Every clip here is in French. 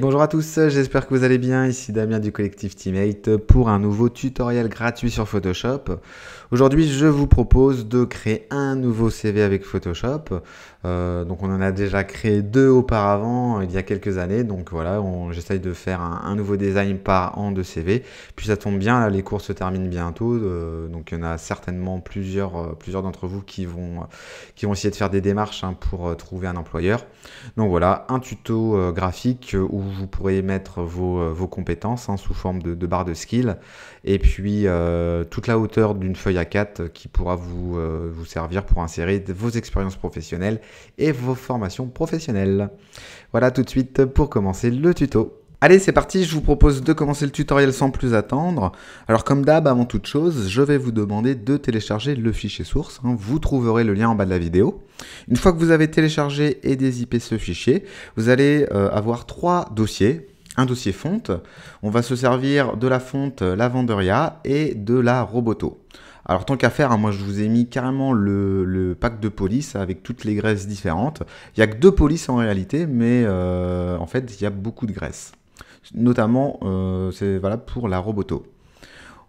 bonjour à tous, j'espère que vous allez bien, ici Damien du collectif Teammate pour un nouveau tutoriel gratuit sur Photoshop. Aujourd'hui je vous propose de créer un nouveau CV avec Photoshop. Euh, donc on en a déjà créé deux auparavant il y a quelques années, donc voilà, j'essaye de faire un, nouveau design par an de CV. Puis ça tombe bien, là, les cours se terminent bientôt, euh, donc il y en a certainement plusieurs, euh, plusieurs d'entre vous qui vont, qui vont essayer de faire des démarches hein, pour trouver un employeur. Donc voilà, un tuto graphique où vous pourrez mettre vos, euh, compétences hein, sous forme de, barres de skill, et puis euh, toute la hauteur d'une feuille A4 qui pourra vous, euh, vous servir pour insérer vos expériences professionnelles et vos formations professionnelles. Voilà tout de suite pour commencer le tuto. Allez, c'est parti, je vous propose de commencer le tutoriel sans plus attendre. Alors comme d'hab, avant toute chose, je vais vous demander de télécharger le fichier source. Hein. Vous trouverez le lien en bas de la vidéo. Une fois que vous avez téléchargé et dézippé ce fichier, vous allez euh, avoir trois dossiers. Un dossier fonte, on va se servir de la fonte euh, Lavanderia et de la Roboto. Alors tant qu'à faire, hein, moi je vous ai mis carrément le, pack de police avec toutes les graisses différentes. Il n'y a que deux polices en réalité, mais euh, en fait il y a beaucoup de graisses. Notamment, euh, c'est valable pour la roboto.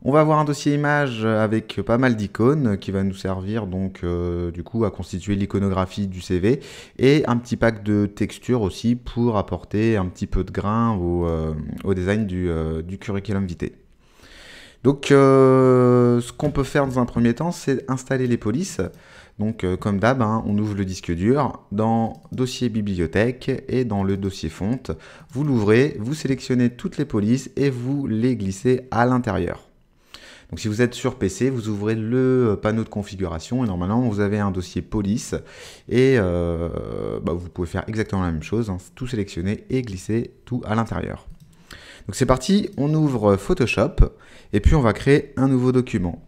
On va avoir un dossier image avec pas mal d'icônes qui va nous servir donc euh, du coup à constituer l'iconographie du CV et un petit pack de textures aussi pour apporter un petit peu de grain au, euh, design du, du, curriculum vitae. Donc ce qu'on peut faire dans un premier temps c'est installer les polices. Donc euh, comme d'hab, hein, on ouvre le disque dur dans dossier bibliothèque et dans le dossier fonte. Vous l'ouvrez, vous sélectionnez toutes les polices et vous les glissez à l'intérieur. Donc si vous êtes sur PC, vous ouvrez le euh, panneau de configuration et normalement vous avez un dossier police et euh, bah, vous pouvez faire exactement la même chose, hein, tout sélectionner et glisser tout à l'intérieur. Donc c'est parti, on ouvre Photoshop et puis on va créer un nouveau document.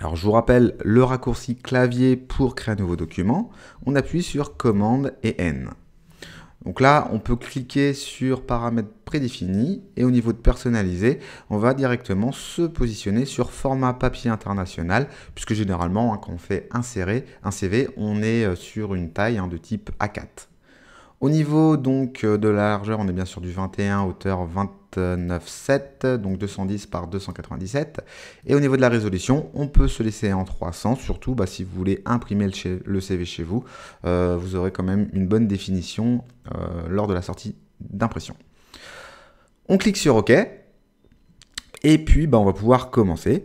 Alors je vous rappelle le raccourci clavier pour créer un nouveau document. On appuie sur commande et N. Donc là, on peut cliquer sur paramètres prédéfinis et au niveau de personnaliser, on va directement se positionner sur format papier international puisque généralement, hein, quand on fait insérer un CV, on est euh, sur une taille hein, de type A4. Au niveau donc euh, de la largeur, on est bien sûr du 21, hauteur 29,7, donc 210 par 297. Et au niveau de la résolution, on peut se laisser en 300, surtout bah, si vous voulez imprimer le, CV chez vous, euh, vous aurez quand même une bonne définition euh, lors de la sortie d'impression. On clique sur OK, et puis bah, on va pouvoir commencer.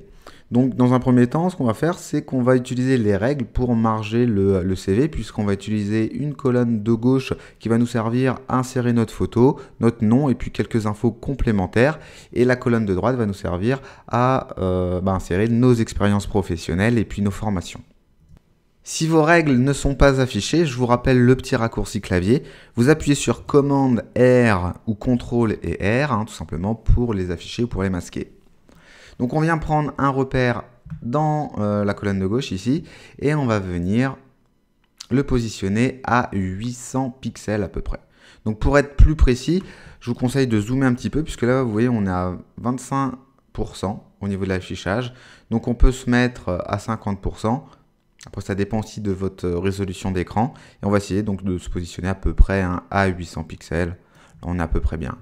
Donc dans un premier temps, ce qu'on va faire, c'est qu'on va utiliser les règles pour marger le, CV, puisqu'on va utiliser une colonne de gauche qui va nous servir à insérer notre photo, notre nom et puis quelques infos complémentaires. Et la colonne de droite va nous servir à euh, bah, insérer nos expériences professionnelles et puis nos formations. Si vos règles ne sont pas affichées, je vous rappelle le petit raccourci clavier. Vous appuyez sur commande R ou Contrôle et R, hein, tout simplement, pour les afficher ou pour les masquer. Donc on vient prendre un repère dans euh, la colonne de gauche ici et on va venir le positionner à 800 pixels à peu près. Donc pour être plus précis, je vous conseille de zoomer un petit peu puisque là vous voyez on est à 25% au niveau de l'affichage. Donc on peut se mettre à 50%. Après ça dépend aussi de votre résolution d'écran. Et on va essayer donc de se positionner à peu près hein, à 800 pixels. on est à peu près bien.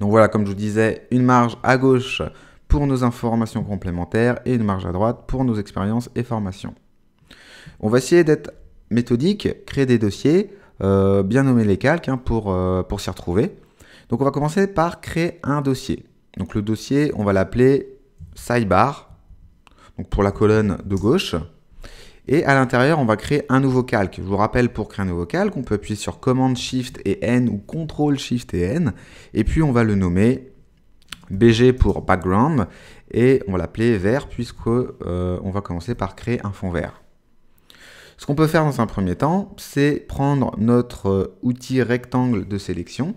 Donc voilà, comme je vous disais, une marge à gauche pour nos informations complémentaires et une marge à droite pour nos expériences et formations. On va essayer d'être méthodique, créer des dossiers, euh, bien nommer les calques hein, pour, euh, pour s'y retrouver. Donc on va commencer par créer un dossier. Donc le dossier, on va l'appeler sidebar, donc pour la colonne de gauche. Et à l'intérieur, on va créer un nouveau calque. Je vous rappelle, pour créer un nouveau calque, on peut appuyer sur Command Shift et N ou Control Shift et N. Et puis on va le nommer BG pour background, et on va l'appeler vert puisque euh, on va commencer par créer un fond vert. Ce qu'on peut faire dans un premier temps, c'est prendre notre euh, outil rectangle de sélection,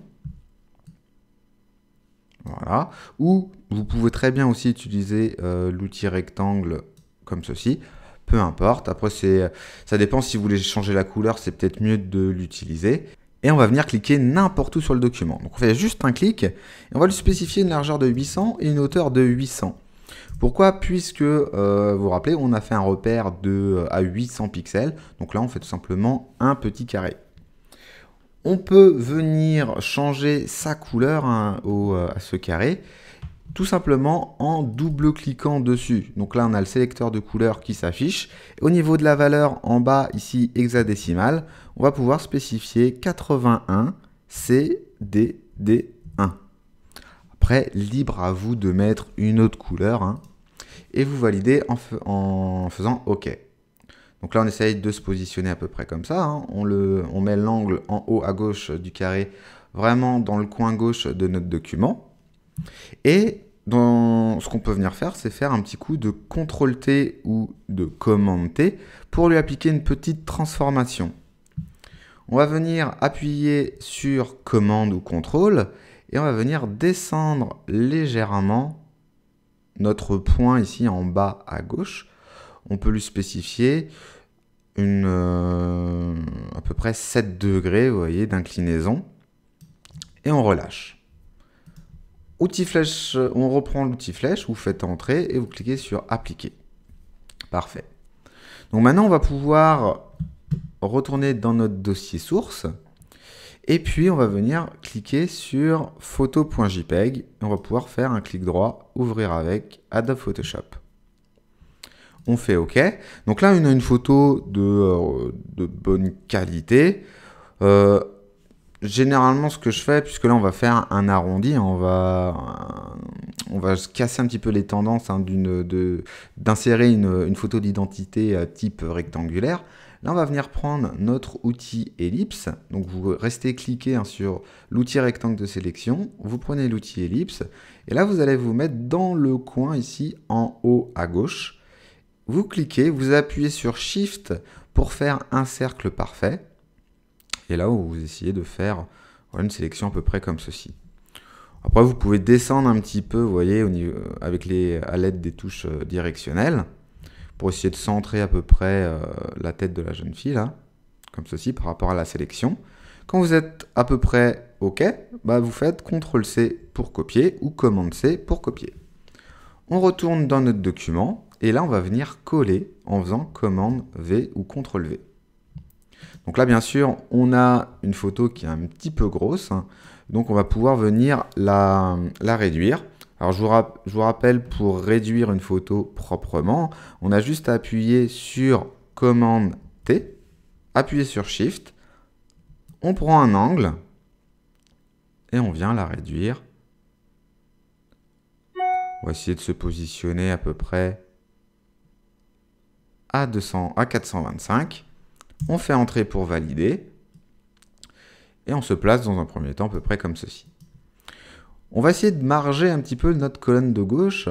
voilà, ou vous pouvez très bien aussi utiliser euh, l'outil rectangle comme ceci, peu importe, après ça dépend si vous voulez changer la couleur, c'est peut-être mieux de l'utiliser et on va venir cliquer n'importe où sur le document. Donc on fait juste un clic et on va lui spécifier une largeur de 800 et une hauteur de 800. Pourquoi Puisque, euh, vous vous rappelez, on a fait un repère de, euh, à 800 pixels. Donc là, on fait tout simplement un petit carré. On peut venir changer sa couleur hein, euh, à ce carré tout simplement en double-cliquant dessus. Donc là, on a le sélecteur de couleur qui s'affiche. Au niveau de la valeur en bas, ici hexadécimal, on va pouvoir spécifier 81 CDD1. Après, libre à vous de mettre une autre couleur. Hein. et vous validez en, faisant OK. Donc là, on essaye de se positionner à peu près comme ça. Hein. On, le, on met l'angle en haut à gauche du carré, vraiment dans le coin gauche de notre document. Et dans, ce qu'on peut venir faire, c'est faire un petit coup de CTRL-T ou de cmd t pour lui appliquer une petite transformation. On va venir appuyer sur commande ou contrôle et on va venir descendre légèrement notre point ici en bas à gauche. On peut lui spécifier une, euh, à peu près 7 degrés, d'inclinaison. Et on relâche. Outil flèche, euh, on reprend l'outil flèche, vous faites entrer et vous cliquez sur appliquer. Parfait. Donc maintenant, on va pouvoir retourner dans notre dossier source et puis on va venir cliquer sur photo.jpg on va pouvoir faire un clic droit, ouvrir avec Adobe Photoshop. On fait OK. Donc là, on a une photo de, euh, bonne qualité. Euh, généralement ce que je fais, puisque là on va faire un arrondi, hein, on va, on va casser un petit peu les tendances hein, d'insérer une, photo d'identité euh, type rectangulaire. Là on va venir prendre notre outil ellipse, donc vous restez cliqué hein, sur l'outil rectangle de sélection, vous prenez l'outil ellipse, et là vous allez vous mettre dans le coin ici en haut à gauche, vous cliquez, vous appuyez sur Shift pour faire un cercle parfait, et là où vous essayez de faire une sélection à peu près comme ceci. Après, vous pouvez descendre un petit peu, vous voyez, euh, avec les, à l'aide des touches euh, directionnelles, pour essayer de centrer à peu près euh, la tête de la jeune fille, là, comme ceci, par rapport à la sélection. Quand vous êtes à peu près OK, bah vous faites CTRL-C pour copier ou cmd c pour copier. On retourne dans notre document, et là, on va venir coller en faisant commande V ou CTRL-V. Donc là, bien sûr, on a une photo qui est un petit peu grosse, donc on va pouvoir venir la, réduire. Alors je vous, rappelle, pour réduire une photo proprement, on a juste à appuyer sur commande T, appuyer sur Shift, on prend un angle et on vient la réduire. On va essayer de se positionner à peu près à 425. On fait entrer pour valider. Et on se place dans un premier temps à peu près comme ceci. On va essayer de marger un petit peu notre colonne de gauche.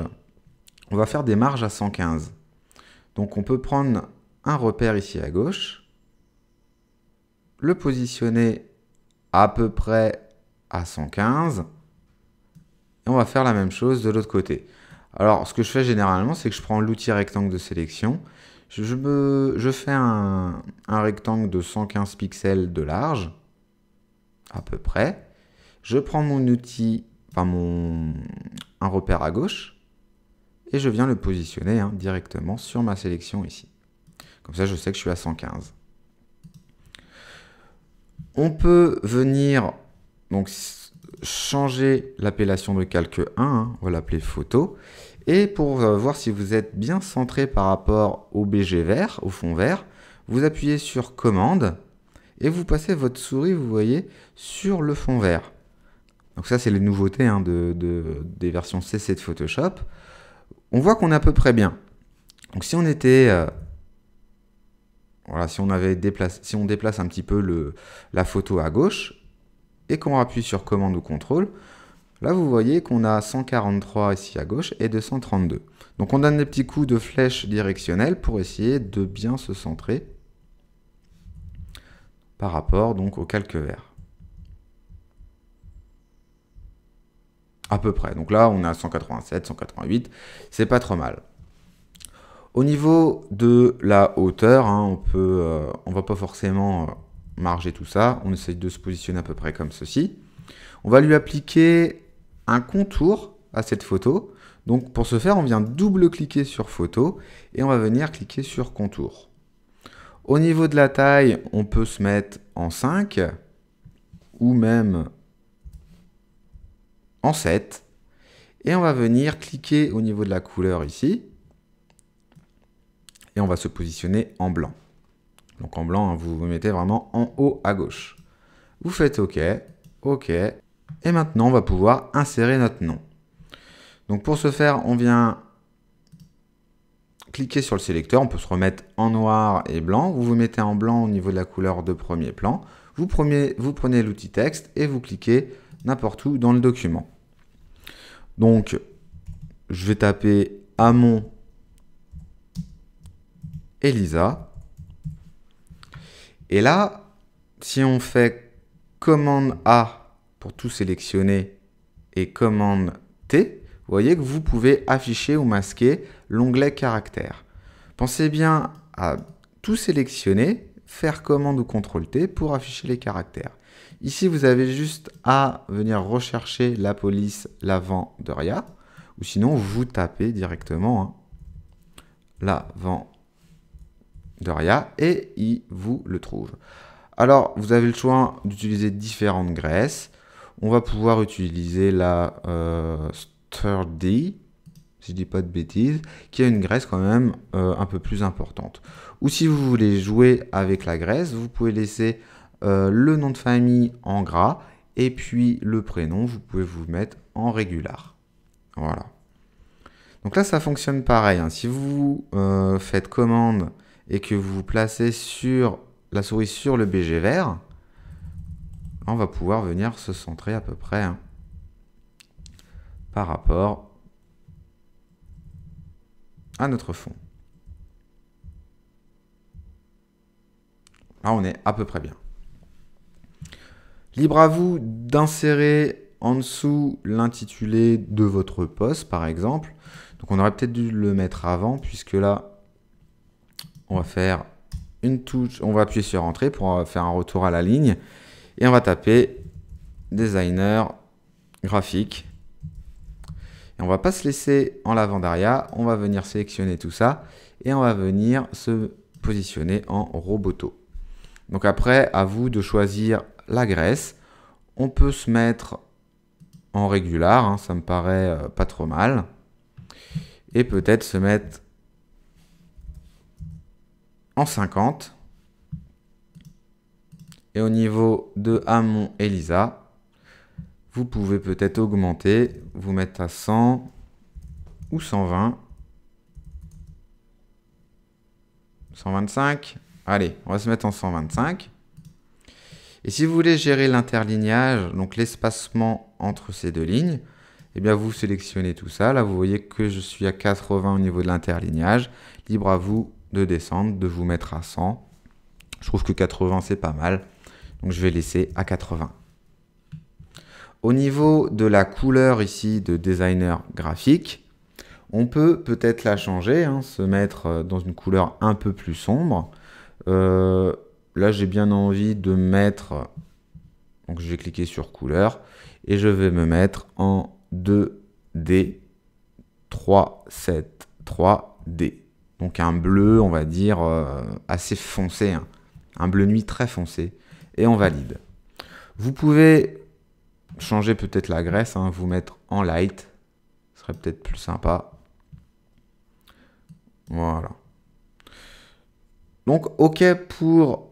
On va faire des marges à 115. Donc on peut prendre un repère ici à gauche, le positionner à peu près à 115, et on va faire la même chose de l'autre côté. Alors ce que je fais généralement, c'est que je prends l'outil rectangle de sélection, je, fais un, rectangle de 115 pixels de large, à peu près. Je prends mon outil, enfin mon, un repère à gauche, et je viens le positionner hein, directement sur ma sélection ici. Comme ça, je sais que je suis à 115. On peut venir changer l'appellation de calque 1, hein, on va l'appeler photo, et pour euh, voir si vous êtes bien centré par rapport au BG vert, au fond vert, vous appuyez sur commande et vous passez votre souris, vous voyez, sur le fond vert. Donc ça, c'est les nouveautés hein, des versions CC de Photoshop. On voit qu'on est à peu près bien. Donc si on était... Euh, voilà, si on, avait déplacé, si on déplace un petit peu la photo à gauche et qu'on appuie sur commande ou contrôle, Là, vous voyez qu'on a 143 ici à gauche et 232. Donc on donne des petits coups de flèche directionnelle pour essayer de bien se centrer par rapport donc au calque vert. À peu près. Donc là, on a 187, 188. C'est pas trop mal. Au niveau de la hauteur, hein, on peut, euh, on va pas forcément euh, marger tout ça. On essaye de se positionner à peu près comme ceci. On va lui appliquer un contour à cette photo. Donc pour ce faire, on vient double-cliquer sur photo et on va venir cliquer sur contour. Au niveau de la taille, on peut se mettre en 5 ou même en 7. Et on va venir cliquer au niveau de la couleur ici. Et on va se positionner en blanc. Donc en blanc, hein, vous vous mettez vraiment en haut à gauche. Vous faites OK, OK, et maintenant, on va pouvoir insérer notre nom. Donc pour ce faire, on vient cliquer sur le sélecteur. On peut se remettre en noir et blanc. Vous vous mettez en blanc au niveau de la couleur de premier plan. Vous prenez, l'outil texte et vous cliquez n'importe où dans le document. Donc, je vais taper Amon Elisa. Et là, si on fait commande A pour tout sélectionner et commande T, vous voyez que vous pouvez afficher ou masquer l'onglet caractère. Pensez bien à tout sélectionner, faire commande ou contrôle T pour afficher les caractères. Ici, vous avez juste à venir rechercher la police l'avant de RIA, ou sinon vous tapez directement hein, l'avant de RIA et il vous le trouve. Alors, vous avez le choix d'utiliser différentes graisses. On va pouvoir utiliser la euh, sturdy, si je dis pas de bêtises, qui a une graisse quand même euh, un peu plus importante. Ou si vous voulez jouer avec la graisse, vous pouvez laisser euh, le nom de famille en gras et puis le prénom, vous pouvez vous mettre en régular. Voilà. Donc là, ça fonctionne pareil. Hein. Si vous faites commande et que vous vous placez sur la souris sur le BG vert, on va pouvoir venir se centrer à peu près hein, par rapport à notre fond. Là, ah, on est à peu près bien. Libre à vous d'insérer en dessous l'intitulé de votre poste, par exemple. Donc on aurait peut-être dû le mettre avant, puisque là, on va faire une touche, on va appuyer sur Entrée pour faire un retour à la ligne. Et on va taper designer graphique. Et on va pas se laisser en lavandaria, on va venir sélectionner tout ça et on va venir se positionner en roboto. Donc après, à vous de choisir la graisse. On peut se mettre en régular, hein, ça me paraît euh, pas trop mal. Et peut-être se mettre en 50. Et au niveau de Amon Elisa, vous pouvez peut-être augmenter, vous mettre à 100 ou 120. 125. Allez, on va se mettre en 125. Et si vous voulez gérer l'interlignage, donc l'espacement entre ces deux lignes, eh bien vous sélectionnez tout ça. Là, vous voyez que je suis à 80 au niveau de l'interlignage. Libre à vous de descendre, de vous mettre à 100. Je trouve que 80, c'est pas mal. Donc je vais laisser à 80. Au niveau de la couleur ici de designer graphique, on peut peut-être la changer, hein, se mettre euh, dans une couleur un peu plus sombre. Euh, là, j'ai bien envie de mettre... Donc je vais cliquer sur couleur et je vais me mettre en 2D 3, 3D. Donc un bleu, on va dire, euh, assez foncé. Hein. Un bleu nuit très foncé et on valide. Vous pouvez changer peut-être la graisse, hein, vous mettre en light, ce serait peut-être plus sympa. Voilà. Donc OK pour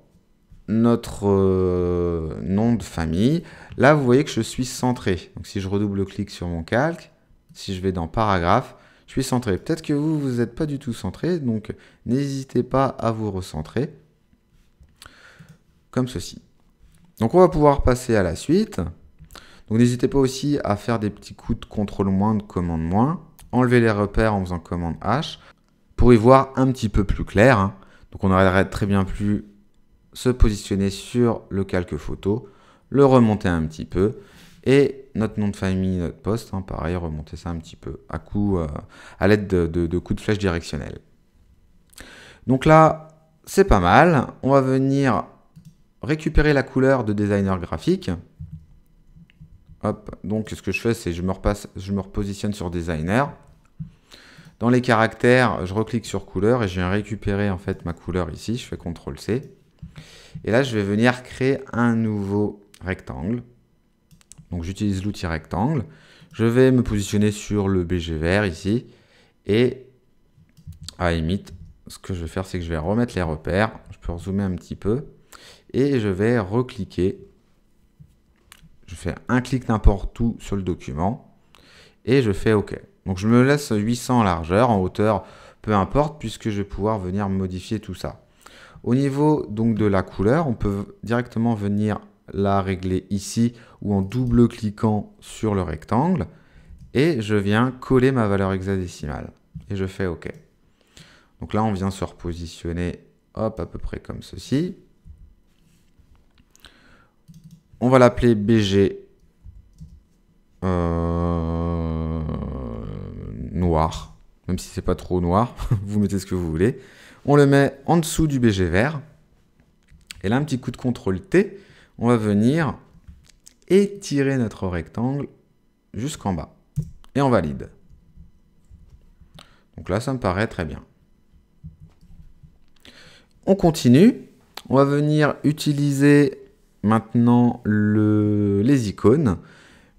notre euh, nom de famille. Là, vous voyez que je suis centré. Donc si je redouble clic sur mon calque, si je vais dans paragraphe, je suis centré. Peut-être que vous, vous n'êtes pas du tout centré, donc n'hésitez pas à vous recentrer comme ceci. Donc on va pouvoir passer à la suite. Donc n'hésitez pas aussi à faire des petits coups de contrôle moins, de commande moins. Enlever les repères en faisant commande H pour y voir un petit peu plus clair. Hein. Donc on aurait très bien pu se positionner sur le calque photo, le remonter un petit peu et notre nom de famille, notre poste, hein, pareil, remonter ça un petit peu à coup, euh, à l'aide de, de coups de flèche directionnelle. Donc là, c'est pas mal. On va venir récupérer la couleur de designer graphique. Hop, donc ce que je fais, c'est je me repasse, je me repositionne sur designer. Dans les caractères, je reclique sur couleur et je viens récupérer en fait ma couleur ici. Je fais CTRL C. Et là, je vais venir créer un nouveau rectangle. Donc j'utilise l'outil rectangle. Je vais me positionner sur le BG vert ici. Et à limite, ce que je vais faire, c'est que je vais remettre les repères. Je peux zoomer un petit peu et je vais recliquer. Je fais un clic n'importe où sur le document et je fais OK. Donc je me laisse 800 en largeur, en hauteur, peu importe, puisque je vais pouvoir venir modifier tout ça. Au niveau donc de la couleur, on peut directement venir la régler ici ou en double-cliquant sur le rectangle et je viens coller ma valeur hexadécimale et je fais OK. Donc là, on vient se repositionner hop, à peu près comme ceci. On va l'appeler BG euh, noir, même si c'est pas trop noir, vous mettez ce que vous voulez. On le met en dessous du BG vert. Et là, un petit coup de contrôle T, on va venir étirer notre rectangle jusqu'en bas. Et on valide. Donc là, ça me paraît très bien. On continue. On va venir utiliser maintenant les icônes.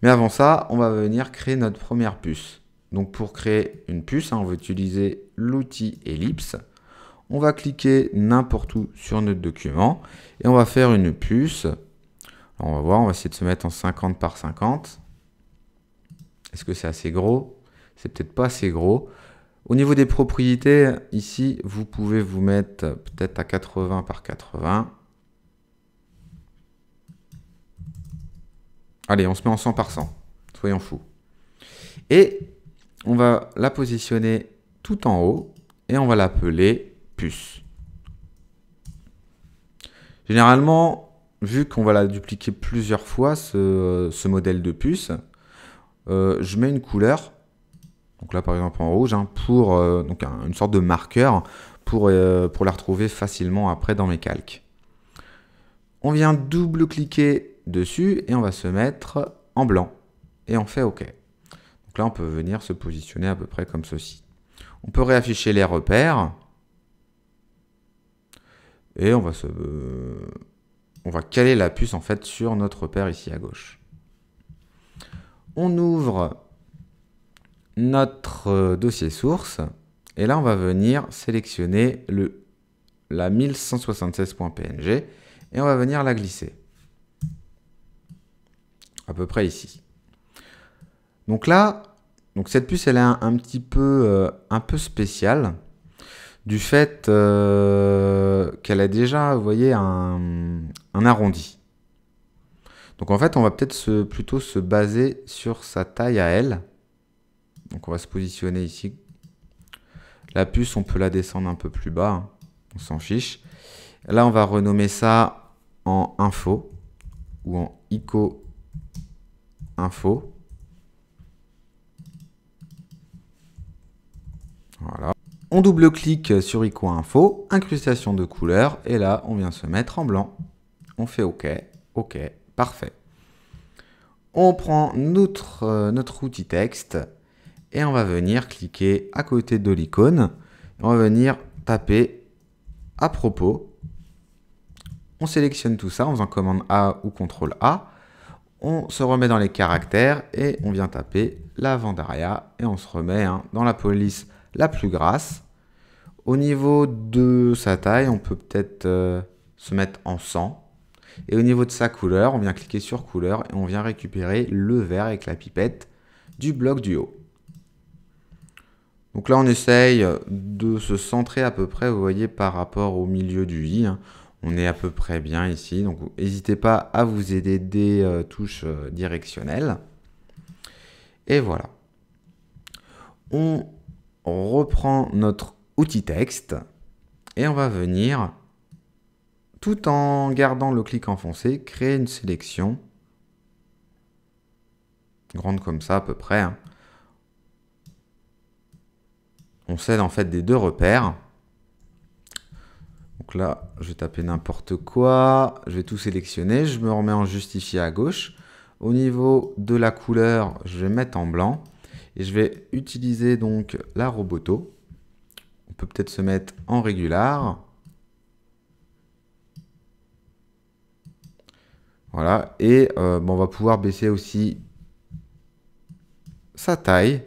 Mais avant ça, on va venir créer notre première puce. Donc pour créer une puce, hein, on va utiliser l'outil ellipse. On va cliquer n'importe où sur notre document et on va faire une puce. on va voir, on va essayer de se mettre en 50 par 50. Est-ce que c'est assez gros C'est peut-être pas assez gros. Au niveau des propriétés, ici, vous pouvez vous mettre peut-être à 80 par 80. Allez, on se met en 100 par 100. Soyons fous. Et on va la positionner tout en haut et on va l'appeler puce. Généralement, vu qu'on va la dupliquer plusieurs fois, ce, modèle de puce, euh, je mets une couleur, donc là par exemple en rouge, hein, pour euh, donc une sorte de marqueur pour, euh, pour la retrouver facilement après dans mes calques. On vient double-cliquer dessus et on va se mettre en blanc. Et on fait OK. Donc là, on peut venir se positionner à peu près comme ceci. On peut réafficher les repères. Et on va se... on va caler la puce en fait sur notre repère ici à gauche. On ouvre notre dossier source. Et là, on va venir sélectionner le, la 1176.png et on va venir la glisser à peu près ici. Donc là, donc cette puce, elle est un, petit peu, euh, un peu spéciale du fait euh, qu'elle a déjà, vous voyez, un, arrondi. Donc en fait, on va peut-être plutôt se baser sur sa taille à elle. Donc on va se positionner ici. La puce, on peut la descendre un peu plus bas. Hein. On s'en fiche. Là, on va renommer ça en info ou en ICO info. Voilà. On double-clique sur icône Info, incrustation de couleur, et là, on vient se mettre en blanc. On fait OK, OK, parfait. On prend notre, euh, notre outil texte, et on va venir cliquer à côté de l'icône. On va venir taper à propos. On sélectionne tout ça en faisant commande A ou contrôle A on se remet dans les caractères et on vient taper la Vandaria et on se remet hein, dans la police la plus grasse. Au niveau de sa taille, on peut peut-être euh, se mettre en 100. Et au niveau de sa couleur, on vient cliquer sur couleur et on vient récupérer le vert avec la pipette du bloc du haut. Donc là, on essaye de se centrer à peu près, vous voyez, par rapport au milieu du i. On est à peu près bien ici, donc n'hésitez pas à vous aider des euh, touches euh, directionnelles. Et voilà. On reprend notre outil texte et on va venir, tout en gardant le clic enfoncé, créer une sélection grande comme ça à peu près. Hein. On cède en fait des deux repères. Donc là, je vais taper n'importe quoi, je vais tout sélectionner, je me remets en justifié à gauche. Au niveau de la couleur, je vais mettre en blanc et je vais utiliser donc la roboto. On peut peut-être se mettre en régular. Voilà, et euh, on va pouvoir baisser aussi sa taille.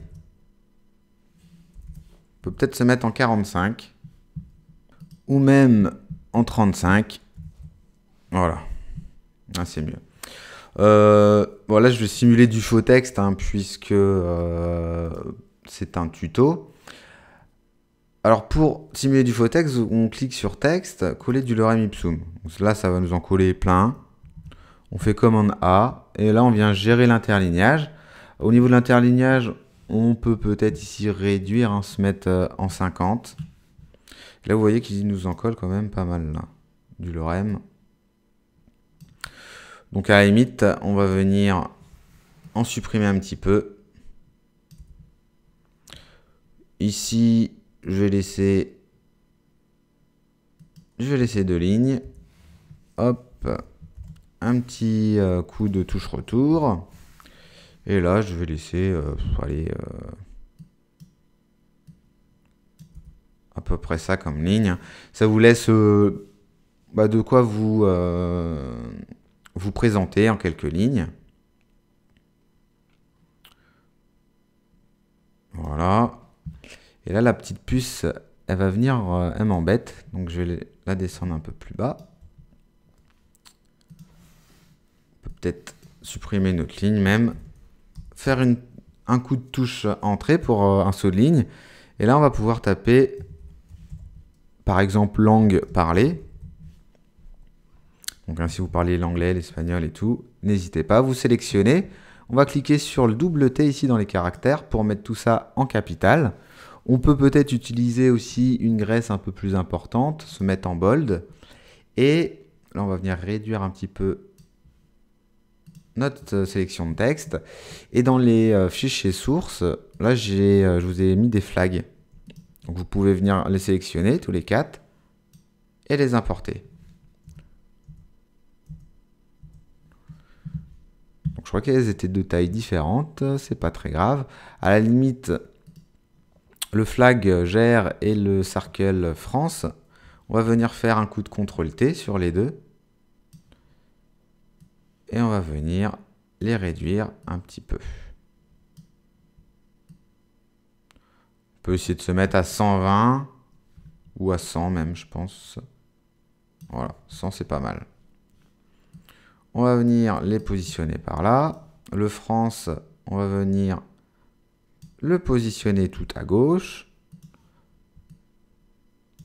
On peut peut-être se mettre en 45 ou même en 35. Voilà. Ah, c'est mieux. voilà, euh, je vais simuler du faux texte hein, puisque euh, c'est un tuto. Alors pour simuler du faux texte, on clique sur texte, coller du lorem ipsum. là, ça va nous en coller plein. On fait commande A et là, on vient gérer l'interlignage. Au niveau de l'interlignage, on peut peut-être ici réduire, hein, se mettre euh, en 50. Là, vous voyez qu'il nous en colle quand même pas mal, là, du lorem. Donc, à la limite, on va venir en supprimer un petit peu. Ici, je vais laisser... Je vais laisser deux lignes. Hop. Un petit euh, coup de touche retour. Et là, je vais laisser... Euh, euh, à peu près ça comme ligne. Ça vous laisse euh, bah, de quoi vous, euh, vous présenter en quelques lignes. Voilà. Et là, la petite puce, elle va venir, euh, elle m'embête. Donc je vais la descendre un peu plus bas. peut être supprimer notre ligne même. Faire une, un coup de touche entrée pour un saut de ligne. Et là, on va pouvoir taper par exemple langue parlée. Donc hein, si vous parlez l'anglais, l'espagnol et tout, n'hésitez pas, à vous sélectionner. On va cliquer sur le double T ici dans les caractères pour mettre tout ça en capital. On peut peut-être utiliser aussi une graisse un peu plus importante, se mettre en bold. Et là, on va venir réduire un petit peu notre sélection de texte. Et dans les euh, fichiers sources, là, j'ai, euh, je vous ai mis des flags vous pouvez venir les sélectionner, tous les quatre, et les importer. je crois qu'elles étaient de tailles différentes, c'est pas très grave. À la limite, le flag gère et le circle France, on va venir faire un coup de CTRL T sur les deux. Et on va venir les réduire un petit peu. peut essayer de se mettre à 120 ou à 100 même, je pense. Voilà, 100 c'est pas mal. On va venir les positionner par là. Le France, on va venir le positionner tout à gauche.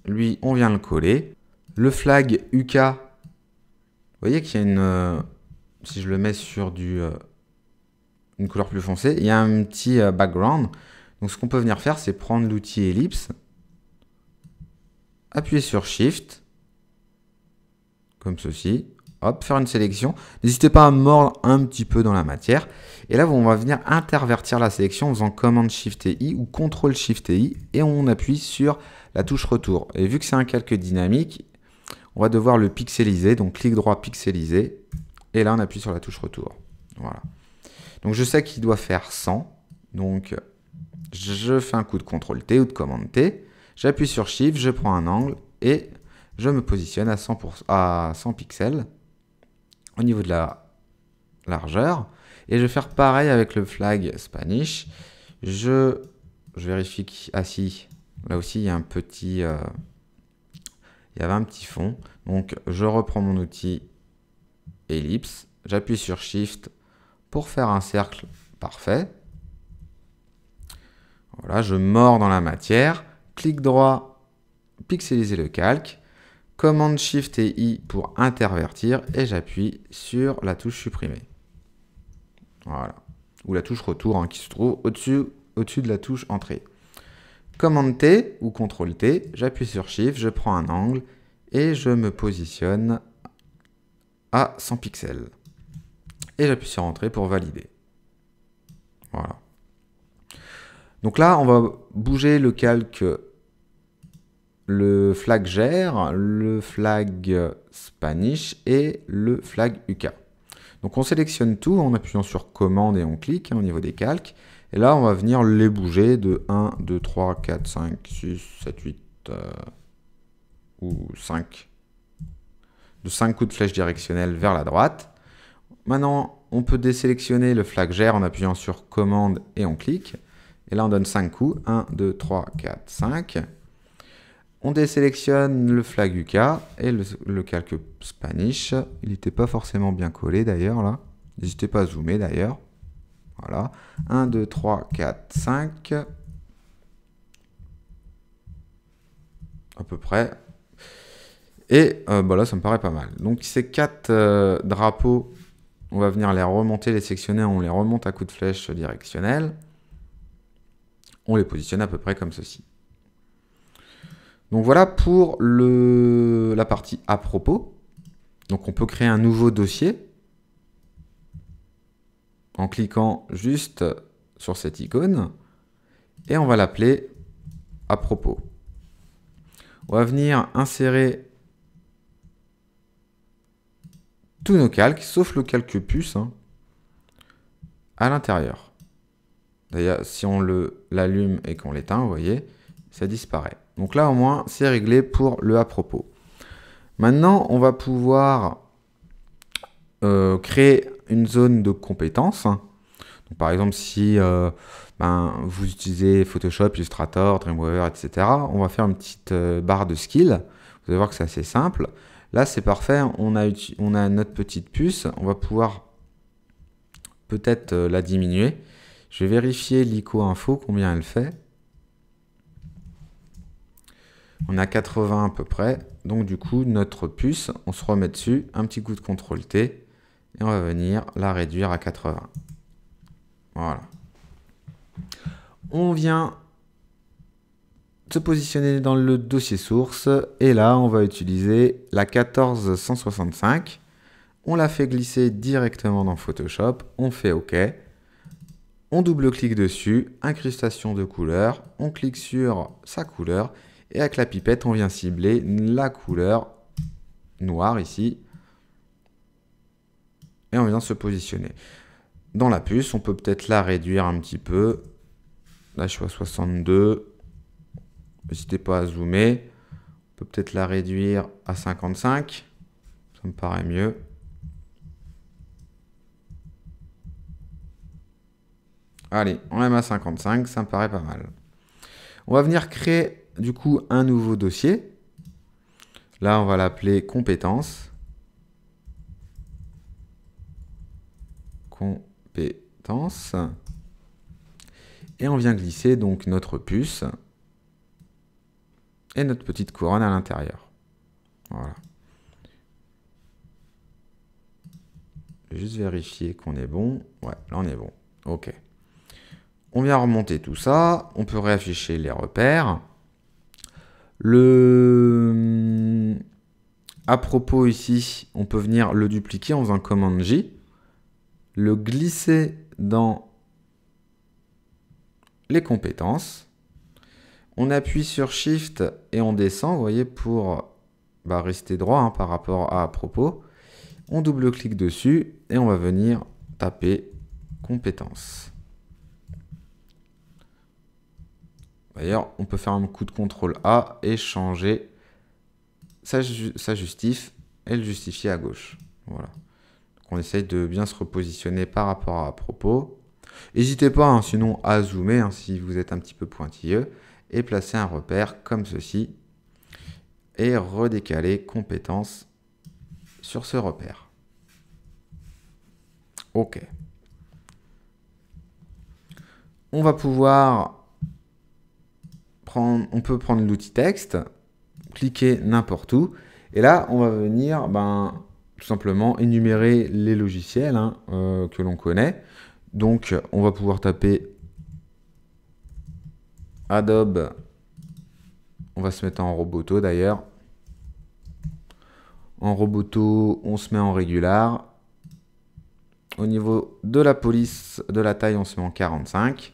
Lui, on vient le coller. Le flag UK, vous voyez qu'il y a une... Euh, si je le mets sur du, euh, une couleur plus foncée, il y a un petit euh, background. Donc ce qu'on peut venir faire, c'est prendre l'outil ellipse, appuyer sur Shift, comme ceci, hop, faire une sélection. N'hésitez pas à mordre un petit peu dans la matière. Et là, on va venir intervertir la sélection en faisant commande Shift et I ou Ctrl Shift et I et on appuie sur la touche retour. Et vu que c'est un calque dynamique, on va devoir le pixeliser. Donc clic droit pixeliser et là on appuie sur la touche retour. Voilà. Donc je sais qu'il doit faire 100. Donc je fais un coup de CTRL T ou de commande T, j'appuie sur Shift, je prends un angle et je me positionne à 100, pixels au niveau de la largeur. Et je vais faire pareil avec le flag Spanish. Je, vérifie que... Ah là aussi il y a un petit... Euh, il y avait un petit fond. Donc je reprends mon outil ellipse. J'appuie sur Shift pour faire un cercle parfait. Voilà, je mords dans la matière, clic droit, pixeliser le calque, commande Shift et I pour intervertir et j'appuie sur la touche supprimer. Voilà. Ou la touche retour hein, qui se trouve au-dessus au de la touche entrée. Commande T ou CTRL T, j'appuie sur Shift, je prends un angle et je me positionne à 100 pixels. Et j'appuie sur Entrée pour valider. Voilà. Donc là, on va bouger le calque, le flag le flag Spanish et le flag UK. Donc on sélectionne tout en appuyant sur commande et on clique hein, au niveau des calques. Et là, on va venir les bouger de 1, 2, 3, 4, 5, 6, 7, 8 ou 5. De 5 coups de flèche directionnelle vers la droite. Maintenant, on peut désélectionner le flag en appuyant sur commande et on clique. Et là, on donne 5 coups. 1, 2, 3, 4, 5. On désélectionne le flag UK et le, calque Spanish. Il n'était pas forcément bien collé d'ailleurs là. N'hésitez pas à zoomer d'ailleurs. Voilà. 1, 2, 3, 4, 5. À peu près. Et voilà, euh, bah là, ça me paraît pas mal. Donc ces quatre euh, drapeaux, on va venir les remonter, les sectionner. On les remonte à coup de flèche directionnelle on les positionne à peu près comme ceci. Donc voilà pour le, la partie à propos. Donc on peut créer un nouveau dossier en cliquant juste sur cette icône et on va l'appeler à propos. On va venir insérer tous nos calques, sauf le calque puce, hein, à l'intérieur. D'ailleurs, si on l'allume et qu'on l'éteint, vous voyez, ça disparaît. Donc là, au moins, c'est réglé pour le à propos. Maintenant, on va pouvoir euh, créer une zone de compétences. par exemple, si euh, ben, vous utilisez Photoshop, Illustrator, Dreamweaver, etc., on va faire une petite euh, barre de skill. Vous allez voir que c'est assez simple. Là, c'est parfait. On a, on a notre petite puce. On va pouvoir peut-être la diminuer je vais vérifier l'ICO info, combien elle fait. On a 80 à peu près. Donc du coup, notre puce, on se remet dessus, un petit coup de CTRL T, et on va venir la réduire à 80. Voilà. On vient se positionner dans le dossier source, et là, on va utiliser la 14165. On la fait glisser directement dans Photoshop, on fait OK on double-clique dessus, incrustation de couleur, on clique sur sa couleur et avec la pipette, on vient cibler la couleur noire ici et on vient se positionner. Dans la puce, on peut peut-être la réduire un petit peu. Là, je suis à 62. N'hésitez pas à zoomer. On peut peut-être la réduire à 55. Ça me paraît mieux. Allez, on est à 55, ça me paraît pas mal. On va venir créer du coup un nouveau dossier. Là, on va l'appeler compétences. Compétences. Et on vient glisser donc notre puce et notre petite couronne à l'intérieur. Voilà. Juste vérifier qu'on est bon. Ouais, là on est bon. Ok. On vient remonter tout ça, on peut réafficher les repères. Le hum, à propos ici, on peut venir le dupliquer en faisant commande J, le glisser dans les compétences. On appuie sur Shift et on descend, vous voyez, pour bah, rester droit hein, par rapport à à propos. On double-clique dessus et on va venir taper compétences. D'ailleurs, on peut faire un coup de contrôle A et changer sa justif et le justifier à gauche. Voilà. Donc on essaye de bien se repositionner par rapport à propos. N'hésitez pas hein, sinon à zoomer hein, si vous êtes un petit peu pointilleux et placer un repère comme ceci et redécaler compétence sur ce repère. OK. On va pouvoir on peut prendre l'outil texte, cliquer n'importe où, et là, on va venir ben, tout simplement énumérer les logiciels hein, euh, que l'on connaît. Donc, on va pouvoir taper Adobe. On va se mettre en roboto d'ailleurs. En roboto, on se met en régular. Au niveau de la police, de la taille, on se met en 45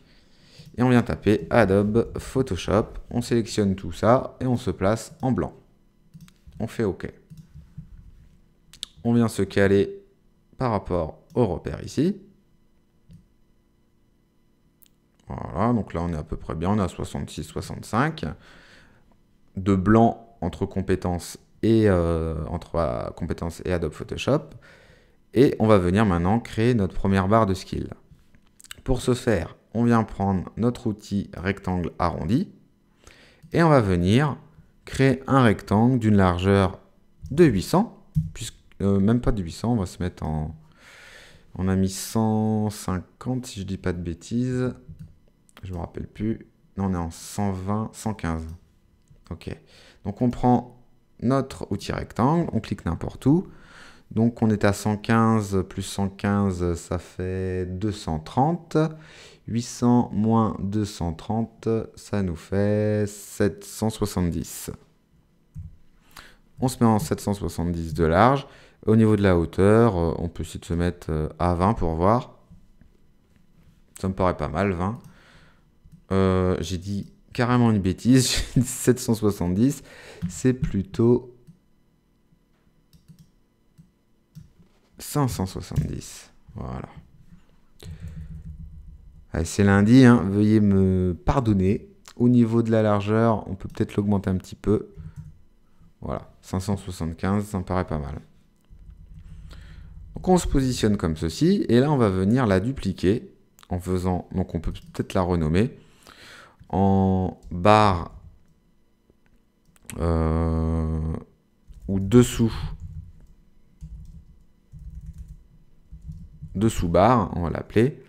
et on vient taper Adobe Photoshop, on sélectionne tout ça et on se place en blanc. On fait OK. On vient se caler par rapport au repère ici. Voilà, donc là on est à peu près bien, on a à 66, 65. De blanc entre compétences et, euh, entre, bah, compétences et Adobe Photoshop. Et on va venir maintenant créer notre première barre de skill. Pour ce faire, on vient prendre notre outil rectangle arrondi et on va venir créer un rectangle d'une largeur de 800, puisque, euh, même pas de 800, on va se mettre en... On a mis 150 si je dis pas de bêtises, je me rappelle plus. Non, on est en 120, 115. Ok, donc on prend notre outil rectangle, on clique n'importe où. Donc on est à 115 plus 115, ça fait 230. 800 moins 230, ça nous fait 770. On se met en 770 de large. Au niveau de la hauteur, euh, on peut essayer de se mettre euh, à 20 pour voir. Ça me paraît pas mal, 20. Euh, j'ai dit carrément une bêtise, j'ai dit 770. C'est plutôt 570. Voilà. Euh, c'est lundi, hein. veuillez me pardonner. Au niveau de la largeur, on peut peut-être l'augmenter un petit peu. Voilà, 575, ça me paraît pas mal. Donc on se positionne comme ceci, et là on va venir la dupliquer en faisant, donc on peut peut-être la renommer, en barre euh, ou dessous dessous barre, on va l'appeler,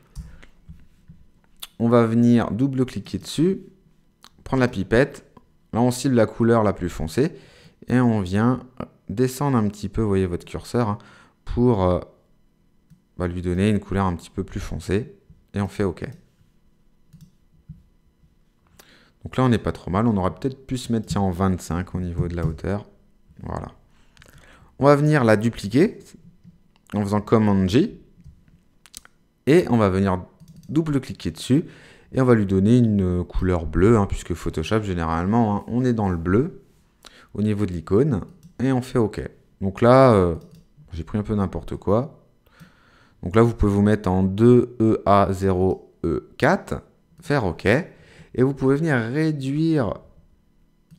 on va venir double-cliquer dessus, prendre la pipette, là on cible la couleur la plus foncée, et on vient descendre un petit peu, vous voyez votre curseur, hein, pour euh, bah, lui donner une couleur un petit peu plus foncée, et on fait OK. Donc là, on n'est pas trop mal. On aurait peut-être pu se mettre en 25 au niveau de la hauteur. Voilà. On va venir la dupliquer en faisant command J. Et on va venir double-cliquer dessus et on va lui donner une couleur bleue, hein, puisque Photoshop, généralement, hein, on est dans le bleu au niveau de l'icône, et on fait OK. Donc là, euh, j'ai pris un peu n'importe quoi. Donc là, vous pouvez vous mettre en 2EA0E4, e faire OK, et vous pouvez venir réduire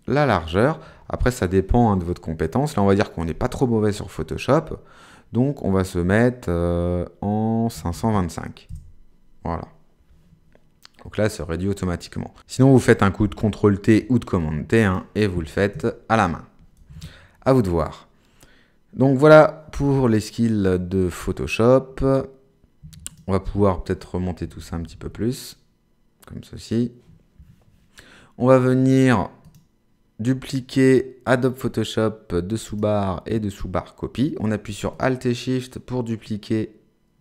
la largeur. Après, ça dépend hein, de votre compétence. Là, on va dire qu'on n'est pas trop mauvais sur Photoshop, donc on va se mettre euh, en 525. Voilà. Donc là, ça réduit automatiquement. Sinon, vous faites un coup de CTRL T ou de commande t et vous le faites à la main. À vous de voir. Donc voilà pour les skills de Photoshop. On va pouvoir peut-être remonter tout ça un petit peu plus, comme ceci. On va venir dupliquer Adobe Photoshop de sous-barre et de sous-barre copie. On appuie sur Alt et Shift pour dupliquer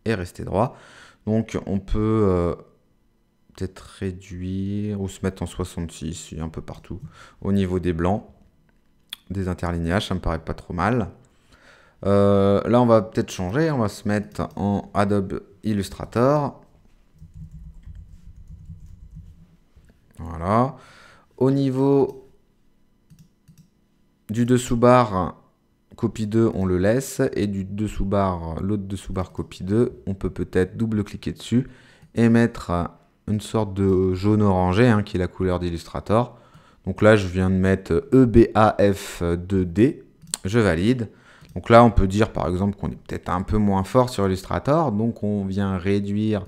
et rester droit. Donc on peut euh, peut-être réduire ou se mettre en 66, un peu partout, au niveau des blancs, des interlignages, ça me paraît pas trop mal. Euh, là, on va peut-être changer, on va se mettre en Adobe Illustrator. Voilà. Au niveau du dessous-barre, copie 2, on le laisse. Et du dessous barre, l'autre dessous barre copie 2, on peut peut-être double-cliquer dessus et mettre une sorte de jaune orangé hein, qui est la couleur d'Illustrator. Donc là, je viens de mettre EBAF2D. Je valide. Donc là, on peut dire par exemple qu'on est peut-être un peu moins fort sur Illustrator. Donc on vient réduire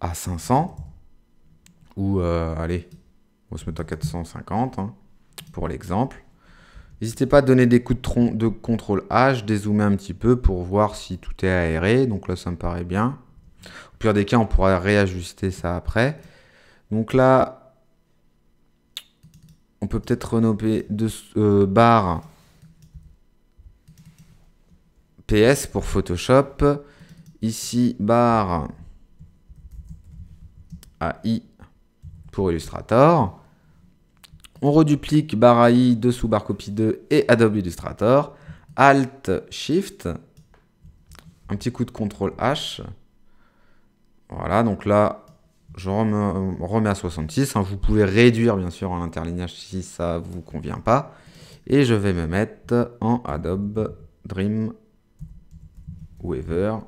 à 500. Ou euh, allez, on va se mettre à 450 hein, pour l'exemple. N'hésitez pas à donner des coups de, tronc de contrôle H, dézoomer un petit peu pour voir si tout est aéré. Donc là, ça me paraît bien. Au pire des cas, on pourra réajuster ça après. Donc là, on peut peut-être renommer de, PS euh, pour Photoshop. Ici, barre AI pour Illustrator. On reduplique barre AI, dessous barre copie 2 et Adobe Illustrator. Alt Shift. Un petit coup de contrôle H. Voilà, donc là, je remets, euh, à 66. Hein. Vous pouvez réduire, bien sûr, en interlignage si ça vous convient pas. Et je vais me mettre en Adobe Dream Weaver.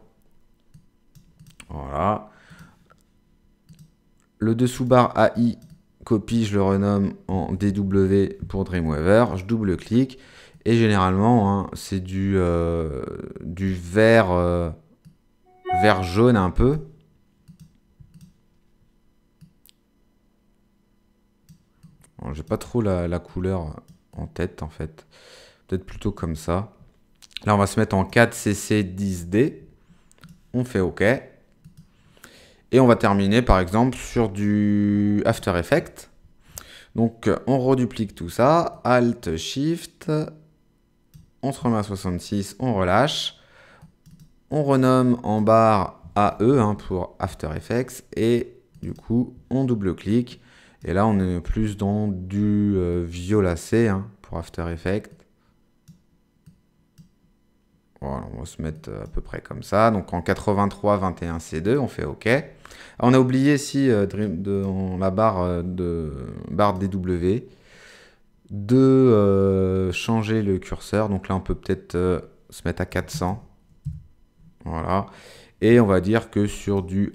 Voilà. Le dessous-barre AI copie, je le renomme en DW pour Dreamweaver, je double-clique, et généralement, hein, c'est du, euh, vert, euh, vert jaune un peu. J'ai pas trop la, couleur en tête en fait. Peut-être plutôt comme ça. Là, on va se mettre en 4cc10d. On fait OK. Et on va terminer par exemple sur du After Effects. Donc on reduplique tout ça, Alt, Shift, on se remet à 66, on relâche, on renomme en barre AE hein, pour After Effects, et du coup on double-clique, et là on est plus dans du euh, violacé hein, pour After Effects, voilà, on va se mettre euh, à peu près comme ça. Donc en 83, 21, C2, on fait OK. On a oublié ici euh, dans la barre euh, de barre DW de changer le curseur. Donc là, on peut peut-être se mettre à 400. Voilà. Et on va dire que sur du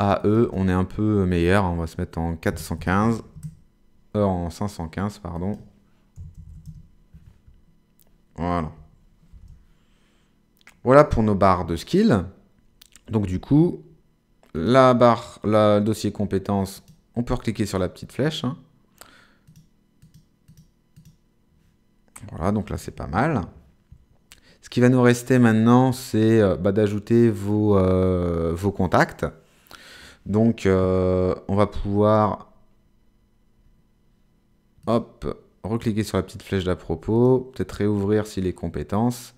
AE, on est un peu meilleur. On va se mettre en 415. en 515, pardon. Voilà. Voilà pour nos barres de skills. Donc du coup, la barre, le dossier compétences, on peut cliquer sur la petite flèche. Hein. Voilà, donc là c'est pas mal. Ce qui va nous rester maintenant, c'est euh, bah, d'ajouter vos, euh, vos, contacts. Donc, euh, on va pouvoir hop, recliquer sur la petite flèche d'à propos, peut-être réouvrir si les compétences.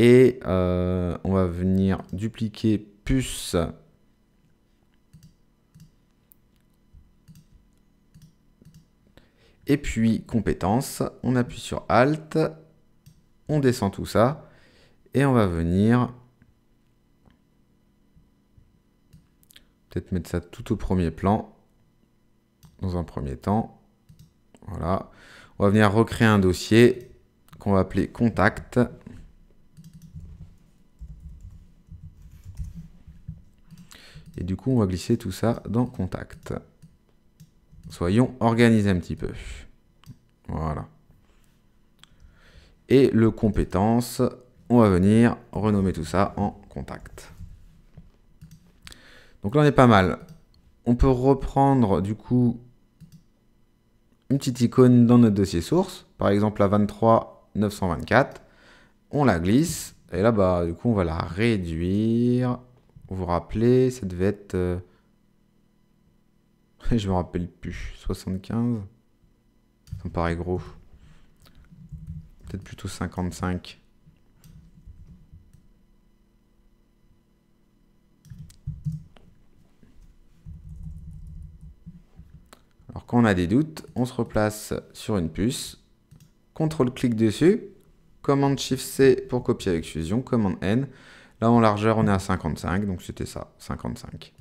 Et euh, on va venir dupliquer puce et puis compétences, on appuie sur Alt, on descend tout ça, et on va venir peut-être mettre ça tout au premier plan, dans un premier temps, voilà. On va venir recréer un dossier qu'on va appeler Contact. Et du coup, on va glisser tout ça dans contact. Soyons organisés un petit peu. Voilà. Et le compétence, on va venir renommer tout ça en contact. Donc là, on est pas mal. On peut reprendre du coup une petite icône dans notre dossier source, par exemple la 23 924. On la glisse et là, bah, du coup, on va la réduire vous vous rappelez, ça devait être... Euh, je me rappelle plus. 75 Ça me paraît gros. Peut-être plutôt 55. Alors quand on a des doutes, on se replace sur une puce. CTRL-clic dessus. Commande Shift C pour copier avec fusion. Commande N. Là, en largeur, on est à 55, donc c'était ça, 55.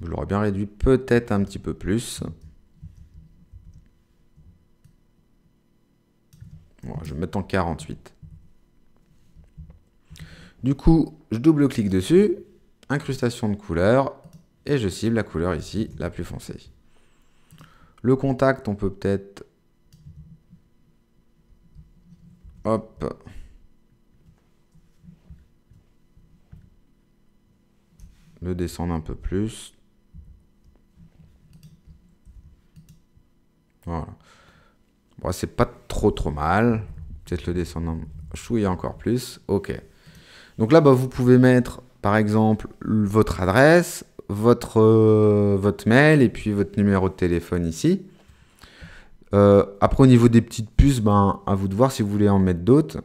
Je l'aurais bien réduit peut-être un petit peu plus. je vais mettre en 48. Du coup, je double-clique dessus, incrustation de couleur, et je cible la couleur ici, la plus foncée. Le contact, on peut peut-être... Hop, le descendre un peu plus. Voilà. Bon, c'est pas trop trop mal. Peut-être le descendre un encore plus. Ok. Donc là, bah, vous pouvez mettre, par exemple, votre adresse, votre, euh, votre mail et puis votre numéro de téléphone ici. Euh, après, au niveau des petites puces, ben, à vous de voir si vous voulez en mettre d'autres.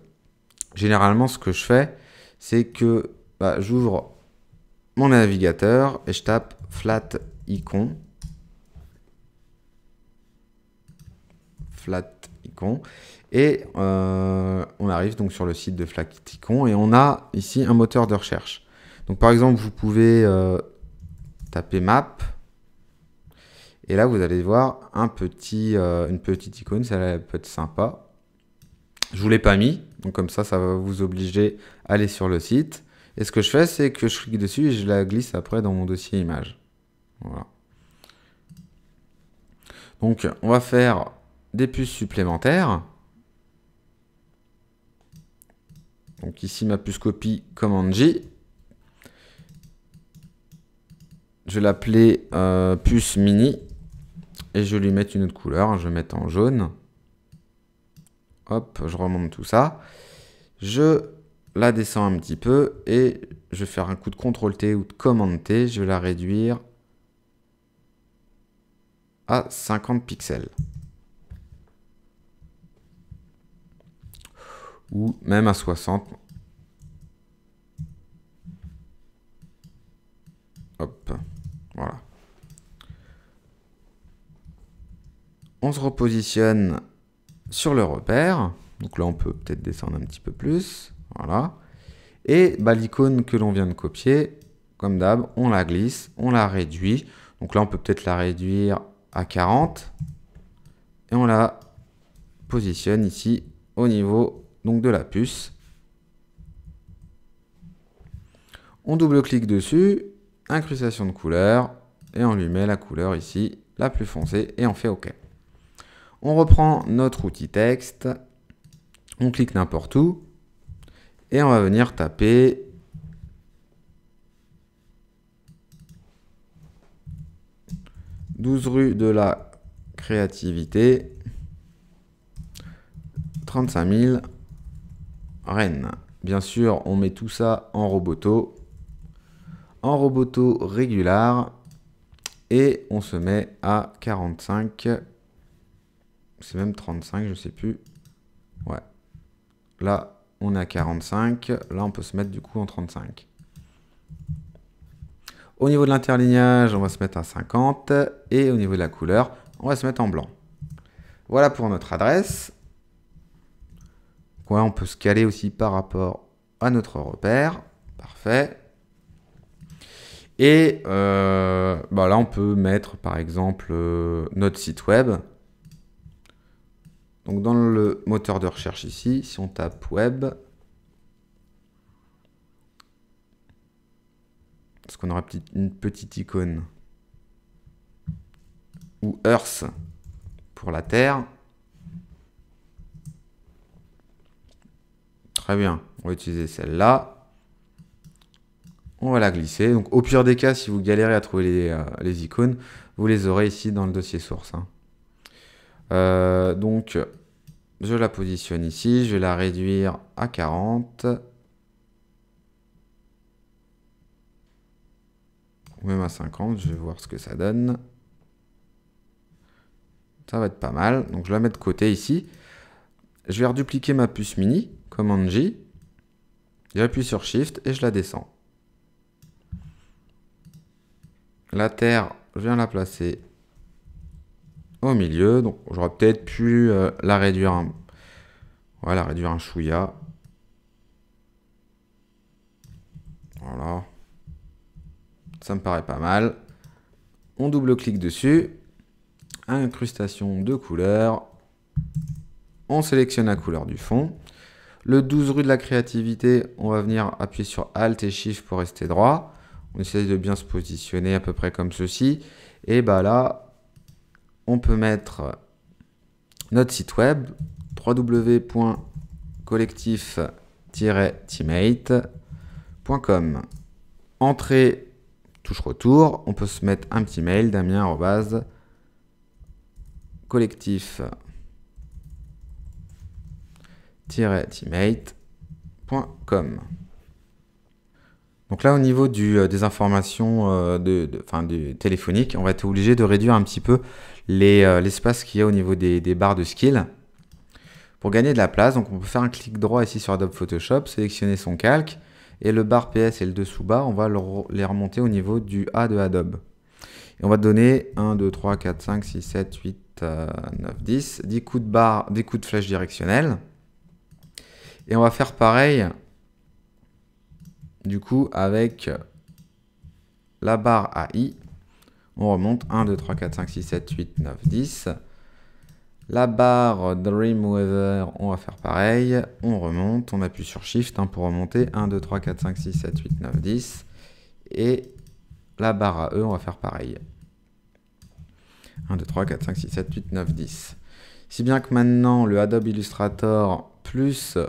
Généralement, ce que je fais, c'est que bah, j'ouvre mon navigateur et je tape flat icon. Flat icon. Et euh, on arrive donc sur le site de Flat icon et on a ici un moteur de recherche. Donc par exemple, vous pouvez euh, taper map. Et là, vous allez voir un petit, euh, une petite icône, ça peut être sympa. Je vous l'ai pas mis, donc comme ça, ça va vous obliger à aller sur le site. Et ce que je fais, c'est que je clique dessus et je la glisse après dans mon dossier image. Voilà. Donc, on va faire des puces supplémentaires. Donc ici, ma puce copie commande J. Je vais l'appeler euh, puce mini. Et je vais lui mettre une autre couleur. Je vais mettre en jaune. Hop, je remonte tout ça. Je la descends un petit peu et je vais faire un coup de CTRL-T ou de commande-T, je vais la réduire à 50 pixels. Ou même à 60. Hop, voilà. On se repositionne sur le repère. Donc là, on peut peut-être descendre un petit peu plus. Voilà. Et bah, l'icône que l'on vient de copier, comme d'hab, on la glisse, on la réduit. Donc là, on peut peut-être la réduire à 40. Et on la positionne ici au niveau donc, de la puce. On double-clique dessus, incrustation de couleur, et on lui met la couleur ici, la plus foncée, et on fait OK. On reprend notre outil texte, on clique n'importe où, et on va venir taper « 12 rue de la créativité, 35 000 Rennes ». Bien sûr, on met tout ça en roboto, en roboto régular, et on se met à 45, c'est même 35, je sais plus. Ouais, là, on a 45. Là, on peut se mettre du coup en 35. Au niveau de l'interlignage, on va se mettre à 50. Et au niveau de la couleur, on va se mettre en blanc. Voilà pour notre adresse. on peut se caler aussi par rapport à notre repère. Parfait. Et euh, bah là, on peut mettre par exemple euh, notre site web. Donc dans le moteur de recherche ici, si on tape web, est-ce qu'on aura une petite icône ou Earth pour la Terre. Très bien, on va utiliser celle-là. On va la glisser. Donc au pire des cas, si vous galérez à trouver les, euh, icônes, vous les aurez ici dans le dossier source. Hein. Euh, donc, je la positionne ici, je vais la réduire à 40. Ou même à 50, je vais voir ce que ça donne. Ça va être pas mal. Donc je la mets de côté ici. Je vais redupliquer ma puce mini, commande J. J'appuie sur Shift et je la descends. La terre, je viens la placer au milieu. Donc j'aurais peut-être pu euh, la réduire un... Voilà, réduire un chouïa. Voilà. Ça me paraît pas mal. On double-clique dessus. Incrustation de couleur. On sélectionne la couleur du fond. Le 12 rue de la créativité, on va venir appuyer sur Alt et Shift pour rester droit. On essaye de bien se positionner à peu près comme ceci. Et bah là, on peut mettre notre site web wwwcollectif timatecom Entrée, touche retour, on peut se mettre un petit mail, damien, base, collectif teamatecom Donc là, au niveau du, euh, des informations euh, de, fin, du téléphonique, on va être obligé de réduire un petit peu euh, l'espace qu'il y a au niveau des, barres de skill. Pour gagner de la place, donc on peut faire un clic droit ici sur Adobe Photoshop, sélectionner son calque, et le bar PS et le dessous bar, on va les remonter au niveau du A de Adobe. Et on va donner 1, 2, 3, 4, 5, 6, 7, 8, 9, 10, 10 coups de barre, des coups de flèche directionnelle. Et on va faire pareil, du coup, avec la barre AI. On remonte 1, 2, 3, 4, 5, 6, 7, 8, 9, 10. La barre Dreamweaver, on va faire pareil. On remonte, on appuie sur Shift hein, pour remonter. 1, 2, 3, 4, 5, 6, 7, 8, 9, 10. Et la barre AE, on va faire pareil. 1, 2, 3, 4, 5, 6, 7, 8, 9, 10. Si bien que maintenant, le Adobe Illustrator plus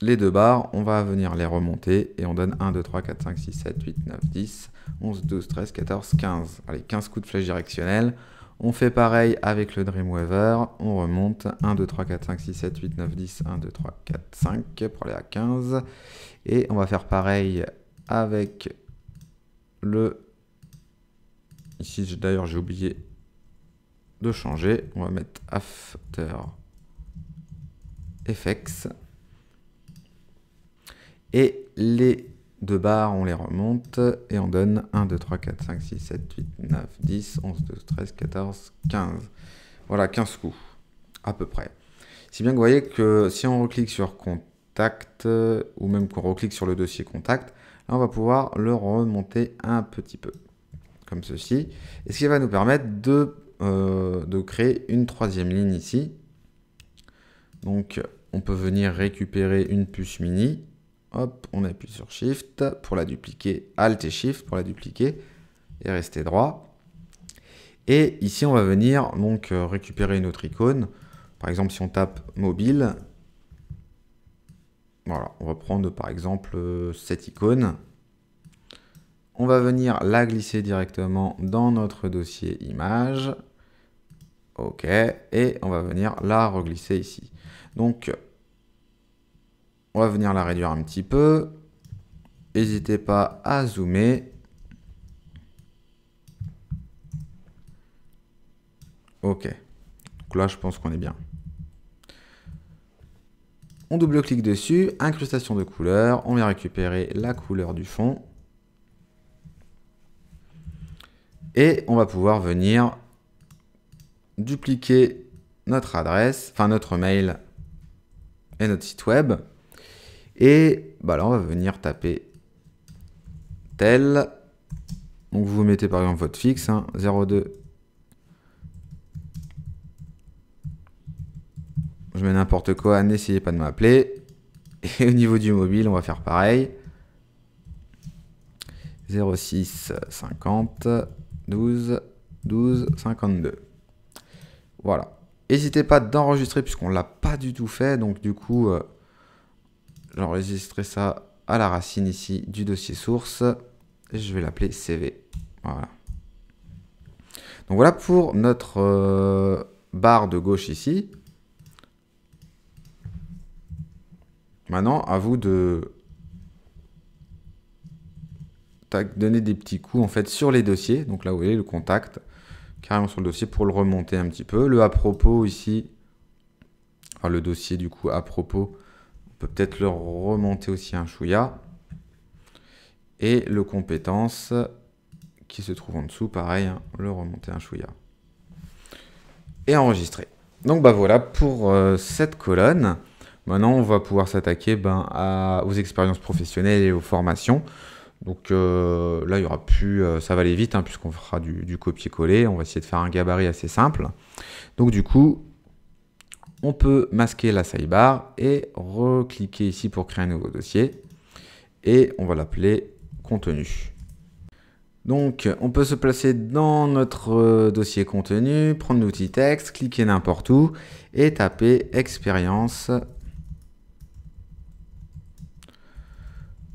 les deux barres, on va venir les remonter et on donne 1, 2, 3, 4, 5, 6, 7, 8, 9, 10. 11, 12, 13, 14, 15. Allez, 15 coups de flèche directionnelle. On fait pareil avec le Dreamweaver. On remonte. 1, 2, 3, 4, 5, 6, 7, 8, 9, 10. 1, 2, 3, 4, 5 pour aller à 15. Et on va faire pareil avec le... Ici, d'ailleurs, j'ai oublié de changer. On va mettre After Effects. Et les deux barres, on les remonte et on donne 1, 2, 3, 4, 5, 6, 7, 8, 9, 10, 11, 12, 13, 14, 15. Voilà, 15 coups, à peu près. Si bien que vous voyez que si on reclique sur contact, ou même qu'on reclique sur le dossier contact, là on va pouvoir le remonter un petit peu, comme ceci. Et ce qui va nous permettre de, euh, de créer une troisième ligne ici. Donc on peut venir récupérer une puce mini Hop, on appuie sur Shift pour la dupliquer, Alt et Shift pour la dupliquer et rester droit. Et ici, on va venir donc euh, récupérer une autre icône. Par exemple, si on tape mobile, voilà, on va prendre par exemple euh, cette icône. On va venir la glisser directement dans notre dossier image. OK. Et on va venir la reglisser ici. Donc, on va venir la réduire un petit peu. N'hésitez pas à zoomer. Ok. là, je pense qu'on est bien. On double-clique dessus, incrustation de couleur, on vient récupérer la couleur du fond. Et on va pouvoir venir dupliquer notre adresse, enfin notre mail et notre site web. Et bah là, on va venir taper tel. Donc vous mettez par exemple votre fixe, 02. Hein, Je mets n'importe quoi, n'essayez pas de m'appeler. Et au niveau du mobile, on va faire pareil. 06 50 12 12 52. Voilà. N'hésitez pas d'enregistrer puisqu'on l'a pas du tout fait. Donc du coup, euh, enregistrer ça à la racine ici du dossier source. Et je vais l'appeler CV. Voilà. Donc voilà pour notre euh, barre de gauche ici. Maintenant, à vous de donner des petits coups en fait sur les dossiers. Donc là, vous voyez le contact carrément sur le dossier pour le remonter un petit peu. Le à propos ici, le dossier du coup à propos peut peut-être le remonter aussi un chouïa. Et le compétence qui se trouve en dessous, pareil, hein, le remonter un chouïa. Et enregistrer. Donc bah voilà pour euh, cette colonne. Maintenant, on va pouvoir s'attaquer ben, aux expériences professionnelles et aux formations. Donc euh, là, il y aura plus, euh, ça va aller vite, hein, puisqu'on fera du copier-coller. On va essayer de faire un gabarit assez simple. Donc du coup, on peut masquer la sidebar et recliquer ici pour créer un nouveau dossier. Et on va l'appeler contenu. Donc, on peut se placer dans notre euh, dossier contenu, prendre l'outil texte, cliquer n'importe où et taper expérience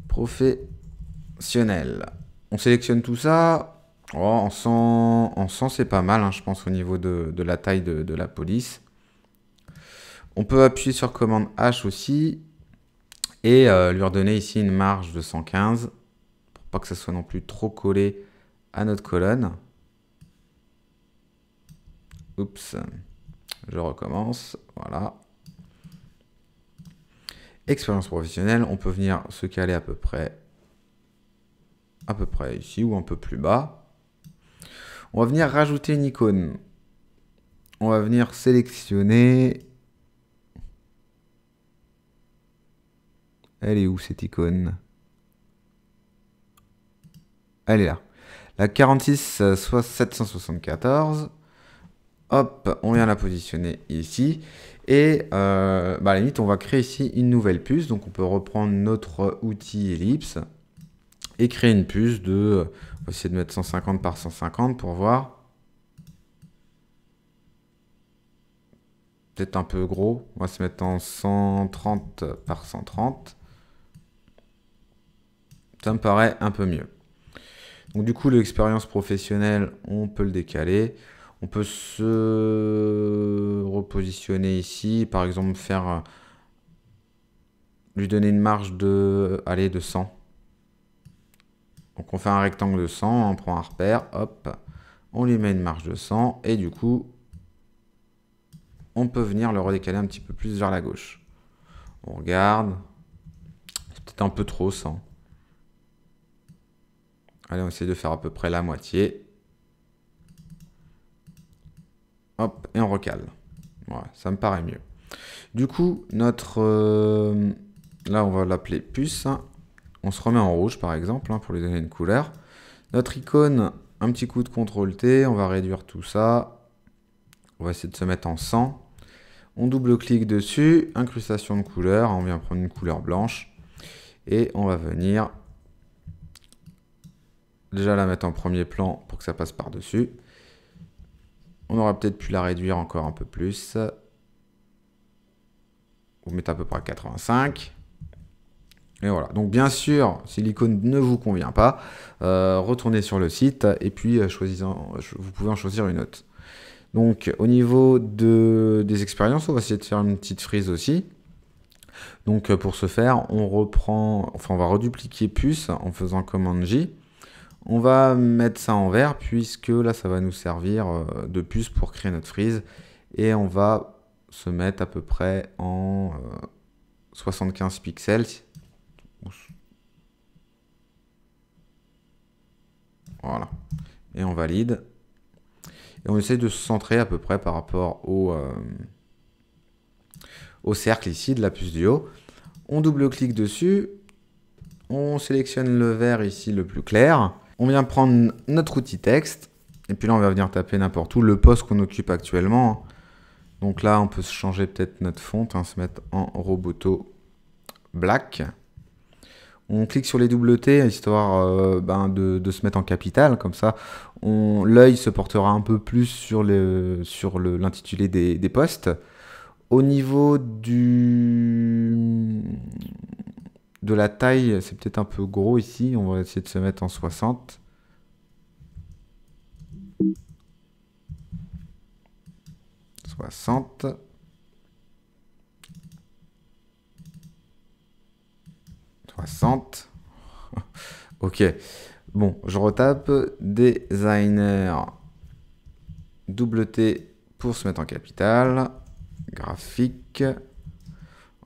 professionnelle. On sélectionne tout ça. On oh, en 100, c'est pas mal, hein, je pense, au niveau de, la taille de la police. On peut appuyer sur commande H aussi et euh, lui redonner ici une marge de 115 pour pas que ça soit non plus trop collé à notre colonne. Oups, je recommence, voilà. Expérience professionnelle, on peut venir se caler à peu près à peu près ici ou un peu plus bas. On va venir rajouter une icône. On va venir sélectionner Elle est où cette icône Elle est là. La 46, soit 774. Hop, on vient la positionner ici. Et euh, bah, à limite, on va créer ici une nouvelle puce. Donc on peut reprendre notre outil ellipse et créer une puce de... Euh, on va essayer de mettre 150 par 150 pour voir. Peut-être un peu gros. On va se mettre en 130 par 130. Ça me paraît un peu mieux. Donc du coup, l'expérience professionnelle, on peut le décaler. On peut se repositionner ici, par exemple faire lui donner une marge de aller de 100. Donc on fait un rectangle de 100, on prend un repère, hop, on lui met une marge de 100 et du coup on peut venir le redécaler un petit peu plus vers la gauche. On regarde, c'est peut-être un peu trop 100. Allez, on essaie de faire à peu près la moitié. Hop, et on recale. ça me paraît mieux. Du coup, notre... Euh, là, on va l'appeler puce. Hein. On se remet en rouge, par exemple, hein, pour lui donner une couleur. Notre icône, un petit coup de CTRL-T. On va réduire tout ça. On va essayer de se mettre en 100. On double-clique dessus. Incrustation de couleur. On vient prendre une couleur blanche. Et on va venir déjà la mettre en premier plan pour que ça passe par-dessus. On aura peut-être pu la réduire encore un peu plus. Vous mettez à peu près 85. Et voilà. Donc bien sûr, si l'icône ne vous convient pas, euh, retournez sur le site et puis euh, vous pouvez en choisir une autre. Donc au niveau de, des expériences, on va essayer de faire une petite frise aussi. Donc euh, pour ce faire, on reprend, enfin on va redupliquer puce en faisant commande J. On va mettre ça en vert puisque là ça va nous servir euh, de puce pour créer notre frise et on va se mettre à peu près en 75 euh, pixels. Voilà. Et on valide. Et on essaie de se centrer à peu près par rapport au, euh, au cercle ici de la puce du haut. On double-clique dessus. On sélectionne le vert ici le plus clair. On vient prendre notre outil texte. Et puis là, on va venir taper n'importe où le poste qu'on occupe actuellement. Donc là, on peut changer peut-être notre fonte, hein, se mettre en Roboto Black. On clique sur les T histoire euh, ben, de, se mettre en capital. comme ça l'œil se portera un peu plus sur l'intitulé sur le, des, des postes. Au niveau du, de la taille, c'est peut-être un peu gros ici. On va essayer de se mettre en 60. Soixante. Soixante. ok. Bon, je retape designer double T pour se mettre en capital. Graphique.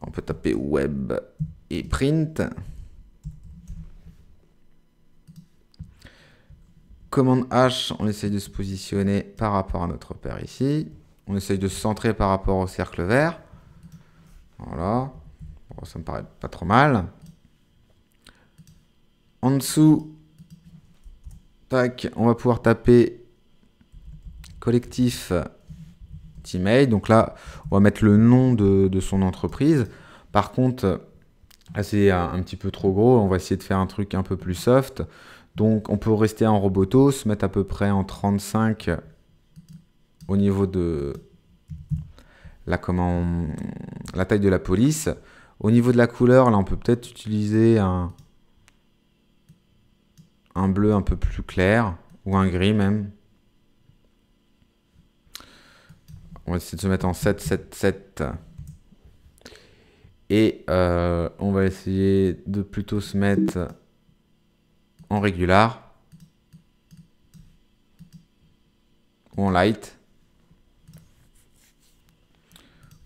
On peut taper web et print. Commande H, on essaye de se positionner par rapport à notre père ici. On essaye de se centrer par rapport au cercle vert. Voilà. ça me paraît pas trop mal. En dessous, tac, on va pouvoir taper collectif email. Donc là, on va mettre le nom de, de son entreprise. Par contre, ah, c'est un, petit peu trop gros, on va essayer de faire un truc un peu plus soft. Donc on peut rester en roboto, se mettre à peu près en 35 au niveau de la, comment, la taille de la police. Au niveau de la couleur, là on peut peut-être utiliser un, un bleu un peu plus clair, ou un gris même. On va essayer de se mettre en 7, 7, 7. Et euh, on va essayer de plutôt se mettre en régular. Ou en light.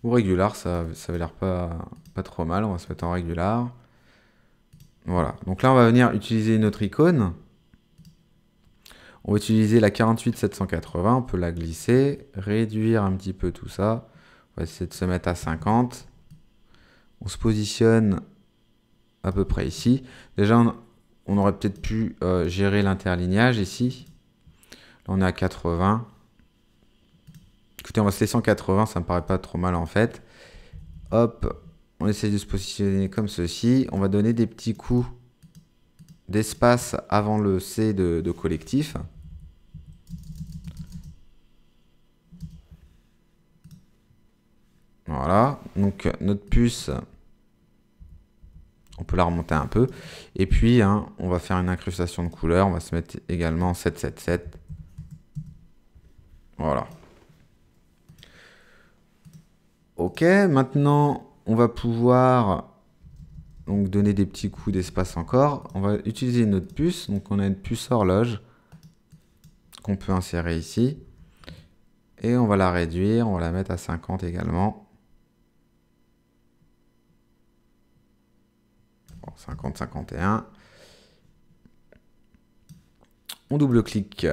Ou régular, ça, ça avait l'air pas, pas trop mal. On va se mettre en régular. Voilà. Donc là, on va venir utiliser notre icône. On va utiliser la 48780. On peut la glisser, réduire un petit peu tout ça. On va essayer de se mettre à 50 on se positionne à peu près ici. Déjà, on, aurait peut-être pu euh, gérer l'interlignage ici. Là, on est à 80. Écoutez, on va se laisser en 80, ça me paraît pas trop mal en fait. Hop, on essaie de se positionner comme ceci. On va donner des petits coups d'espace avant le C de, de collectif. Voilà, donc notre puce on peut la remonter un peu. Et puis, hein, on va faire une incrustation de couleur. On va se mettre également 777. Voilà. Ok, maintenant, on va pouvoir donc, donner des petits coups d'espace encore. On va utiliser notre puce. Donc, on a une puce horloge qu'on peut insérer ici. Et on va la réduire. On va la mettre à 50 également. 50-51. On double-clique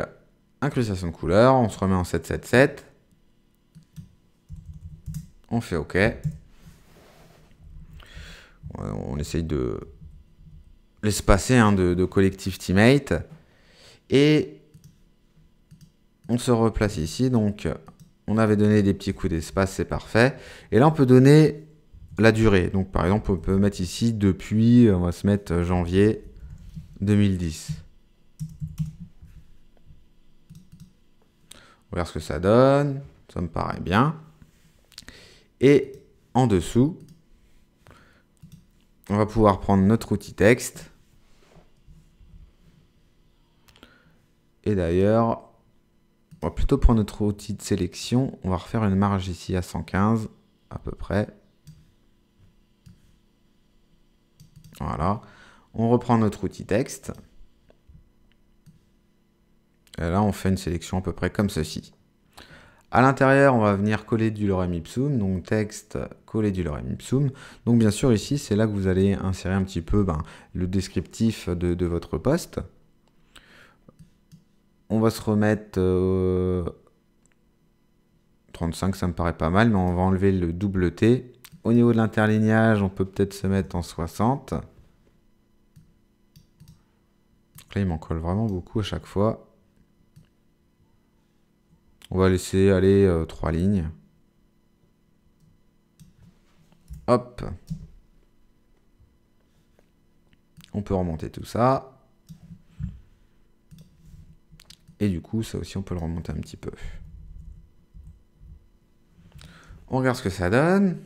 incrustation de couleur, on se remet en 777. On fait OK. Euh, on essaye de l'espacer hein, de, de collectif teammate. Et on se replace ici. Donc, on avait donné des petits coups d'espace, c'est parfait. Et là, on peut donner la durée. Donc par exemple, on peut mettre ici depuis, on va se mettre euh, janvier 2010. On voir ce que ça donne, ça me paraît bien. Et en dessous, on va pouvoir prendre notre outil texte. Et d'ailleurs, on va plutôt prendre notre outil de sélection. On va refaire une marge ici à 115 à peu près. Voilà. On reprend notre outil texte. Et là, on fait une sélection à peu près comme ceci. À l'intérieur, on va venir coller du lorem ipsum, donc texte coller du lorem ipsum. Donc bien sûr, ici, c'est là que vous allez insérer un petit peu ben, le descriptif de, votre poste. On va se remettre... 35, euh, ça me paraît pas mal, mais on va enlever le double T au niveau de l'interlignage, on peut peut-être se mettre en 60. là, il m'en colle vraiment beaucoup à chaque fois. On va laisser aller euh, trois lignes. Hop. On peut remonter tout ça. Et du coup, ça aussi, on peut le remonter un petit peu. On regarde ce que ça donne.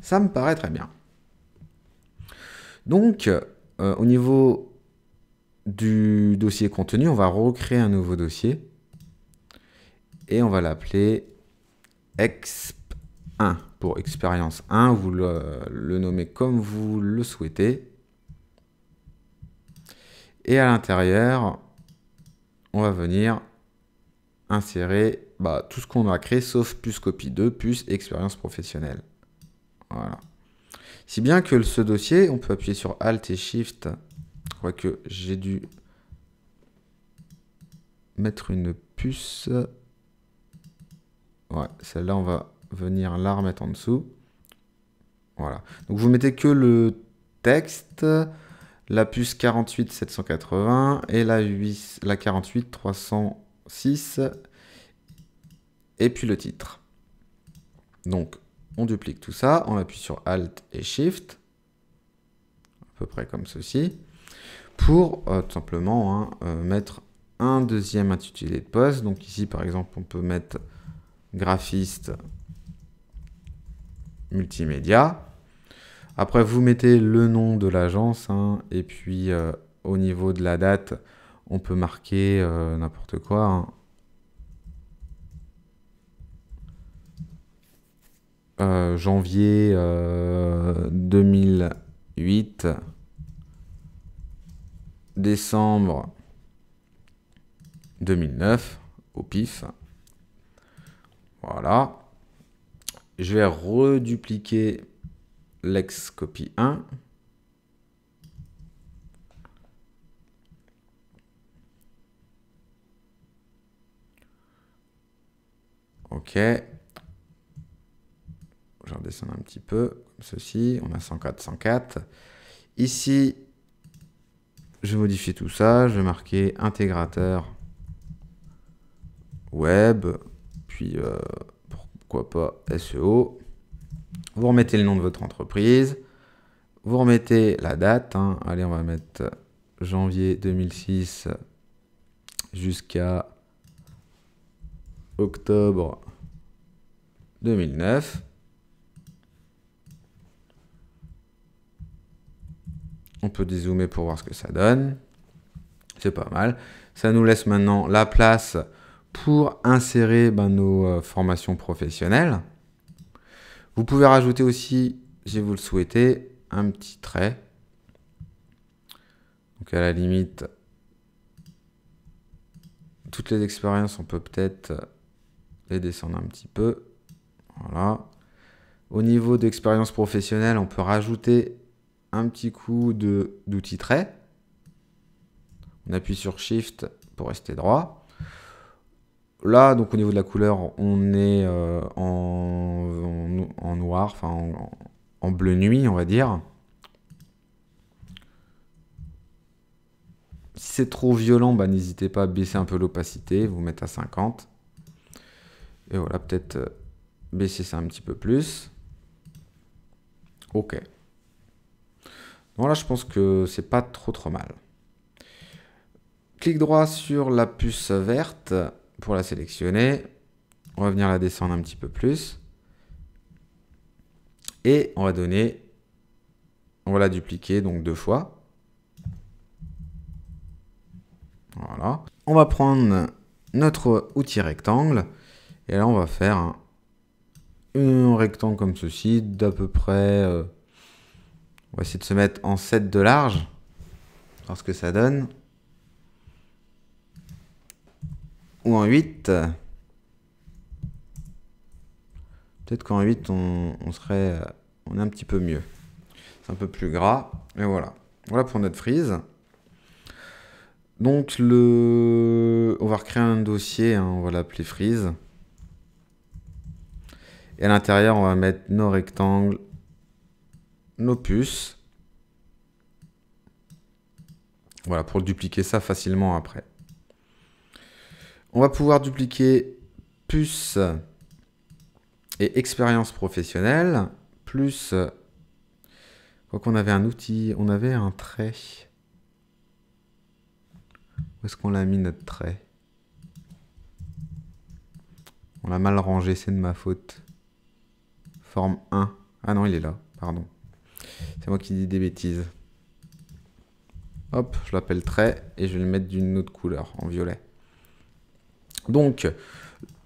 Ça me paraît très bien. Donc, euh, au niveau du dossier contenu, on va recréer un nouveau dossier et on va l'appeler exp1 pour expérience 1. Vous le, nommez comme vous le souhaitez. Et à l'intérieur, on va venir insérer bah, tout ce qu'on a créé sauf plus copie 2, plus expérience professionnelle. Voilà. Si bien que ce dossier, on peut appuyer sur Alt et Shift. je crois que j'ai dû mettre une puce. Ouais, celle-là, on va venir la remettre en dessous. Voilà. Donc vous mettez que le texte, la puce 48 780 et la, 8, la 48 306 et puis le titre. Donc on duplique tout ça, on appuie sur Alt et Shift, à peu près comme ceci, pour euh, tout simplement hein, euh, mettre un deuxième intitulé de poste. Donc ici, par exemple, on peut mettre graphiste multimédia. Après, vous mettez le nom de l'agence hein, et puis euh, au niveau de la date, on peut marquer n'importe quoi. Hein. Euh, janvier 2008, euh, décembre 2009, au pif. Voilà. Je vais redupliquer l'ex copie 1. Ok je redescends un petit peu, comme ceci, on a 104, 104. Ici, je modifie tout ça, je vais marquer intégrateur web, puis euh, pourquoi pas SEO. Vous remettez le nom de votre entreprise, vous remettez la date, hein. allez on va mettre janvier 2006 jusqu'à octobre 2009. On peut dézoomer pour voir ce que ça donne. C'est pas mal. Ça nous laisse maintenant la place pour insérer ben, nos euh, formations professionnelles. Vous pouvez rajouter aussi, si vous le souhaitez, un petit trait. Donc à la limite, toutes les expériences, on peut peut-être les descendre un petit peu. Voilà. Au niveau d'expérience professionnelle, on peut rajouter un petit coup d'outil trait. On appuie sur Shift pour rester droit. Là, donc au niveau de la couleur, on est euh, en, noir, enfin en, bleu nuit, on va dire. Si c'est trop violent, bah, n'hésitez pas à baisser un peu l'opacité, vous mettre à 50. Et voilà, peut-être euh, baisser ça un petit peu plus. Ok. Voilà, je pense que c'est pas trop trop mal. Clic droit sur la puce verte pour la sélectionner. On va venir la descendre un petit peu plus. Et on va donner, on va la dupliquer donc deux fois. Voilà. On va prendre notre outil rectangle. Et là, on va faire un rectangle comme ceci d'à peu près euh, on va essayer de se mettre en 7 de large. Voir ce que ça donne. Ou en 8. Peut-être qu'en 8, on, serait euh, on est un petit peu mieux. C'est un peu plus gras. Et voilà. Voilà pour notre frise. Donc, le... on va recréer un dossier. Hein. on va l'appeler frise. Et à l'intérieur, on va mettre nos rectangles nos puces. Voilà, pour dupliquer ça facilement après. On va pouvoir dupliquer puces et expérience professionnelle, plus... Quoi qu'on avait un outil, on avait un trait. Où est-ce qu'on l'a mis notre trait On l'a mal rangé, c'est de ma faute. Forme 1. Ah non, il est là, pardon. C'est moi qui dis des bêtises. Hop, je l'appelle trait et je vais le mettre d'une autre couleur, en violet. Donc,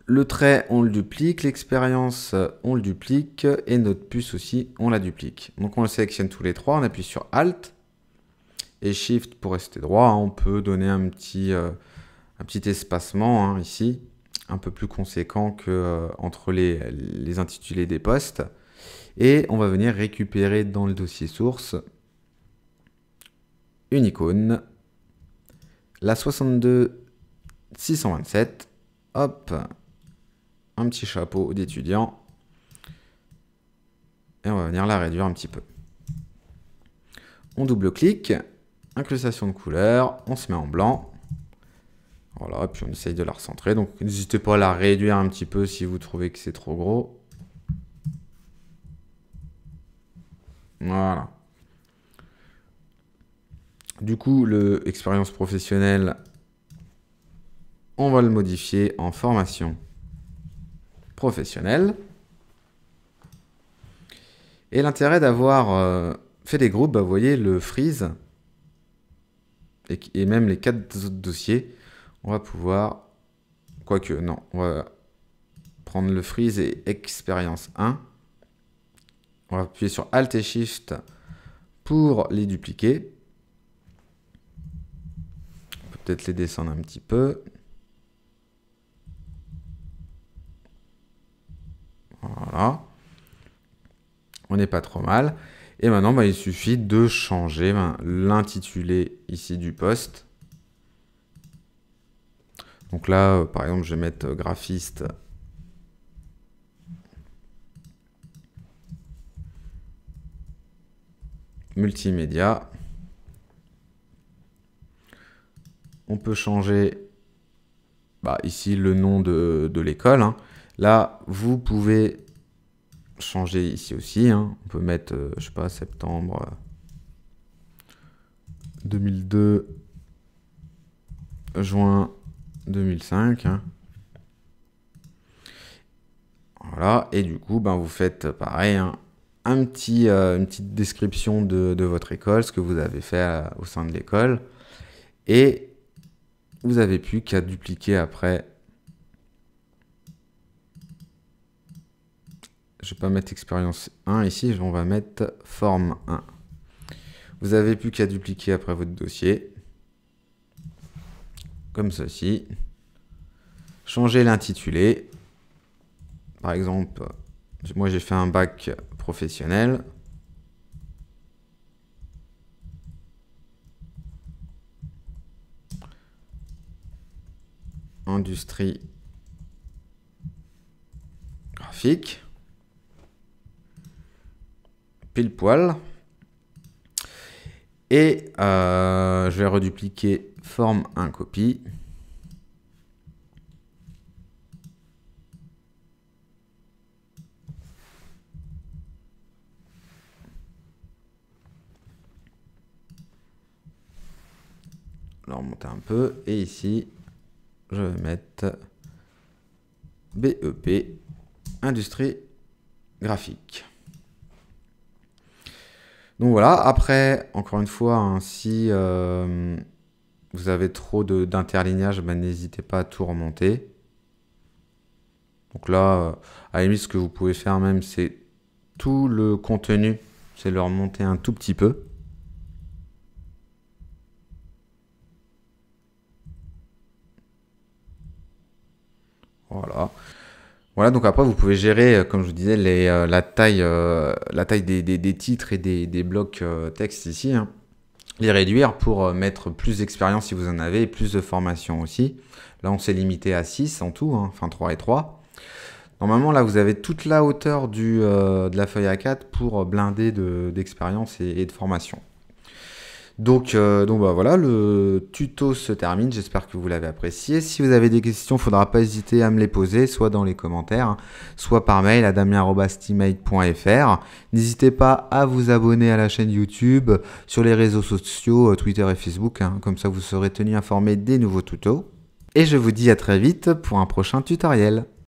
le trait, on le duplique, l'expérience, on le duplique, et notre puce aussi, on la duplique. Donc on le sélectionne tous les trois, on appuie sur Alt et Shift pour rester droit. Hein, on peut donner un petit, euh, espacement hein, ici, un peu plus conséquent que euh, entre les, intitulés des postes. Et on va venir récupérer dans le dossier source une icône, la 62 627, hop, un petit chapeau d'étudiant, et on va venir la réduire un petit peu. On double-clique, incrustation de couleur, on se met en blanc, voilà, puis on essaye de la recentrer, donc n'hésitez pas à la réduire un petit peu si vous trouvez que c'est trop gros. Voilà. Du coup, le expérience professionnelle, on va le modifier en formation professionnelle. Et l'intérêt d'avoir euh, fait des groupes, bah, vous voyez, le freeze et, et, même les quatre autres dossiers, on va pouvoir, quoique, non, on va prendre le freeze et expérience 1. On va appuyer sur Alt et Shift pour les dupliquer. peut être les descendre un petit peu. Voilà. On n'est pas trop mal. Et maintenant, bah, il suffit de changer ben, l'intitulé ici du poste. Donc là, euh, par exemple, je vais mettre euh, graphiste multimédia. On peut changer bah, ici le nom de, l'école. Hein. Là, vous pouvez changer ici aussi. Hein. On peut mettre, euh, je sais pas, septembre 2002, euh, juin 2005. Hein. Voilà, et du coup, ben, vous faites pareil, petit, euh, une petite description de, votre école, ce que vous avez fait euh, au sein de l'école. Et vous avez plus qu'à dupliquer après. Je vais pas mettre expérience 1 ici, on va mettre forme 1. Vous avez plus qu'à dupliquer après votre dossier. Comme ceci. Changer l'intitulé. Par exemple, moi j'ai fait un bac Professionnel, Industrie graphique. Pile poil. Et euh, je vais redupliquer forme un copie. remonter un peu. Et ici, je vais mettre BEP, industrie graphique. Donc voilà, après, encore une fois, hein, si euh, vous avez trop d'interlignage, ben, n'hésitez pas à tout remonter. Donc là, euh, à la ce que vous pouvez faire même, c'est tout le contenu, c'est le remonter un tout petit peu. Voilà. Voilà, donc après, vous pouvez gérer, euh, comme je vous disais, euh, la taille, euh, la taille des, titres et des, blocs texte ici. Hein. Les réduire pour mettre plus d'expérience si vous en avez et plus de formation aussi. Là, on s'est limité à 6 en tout, hein, enfin 3 et 3. Normalement, là, vous avez toute la hauteur du, de la feuille A4 pour blinder d'expérience et de formation. Donc, euh, donc bah voilà, le tuto se termine. J'espère que vous l'avez apprécié. Si vous avez des questions, il ne faudra pas hésiter à me les poser, soit dans les commentaires, hein, soit par mail à damien.steamate.fr. N'hésitez pas à vous abonner à la chaîne YouTube, sur les réseaux sociaux, euh, Twitter et Facebook. Hein, comme ça, vous serez tenu informé des nouveaux tutos. Et je vous dis à très vite pour un prochain tutoriel.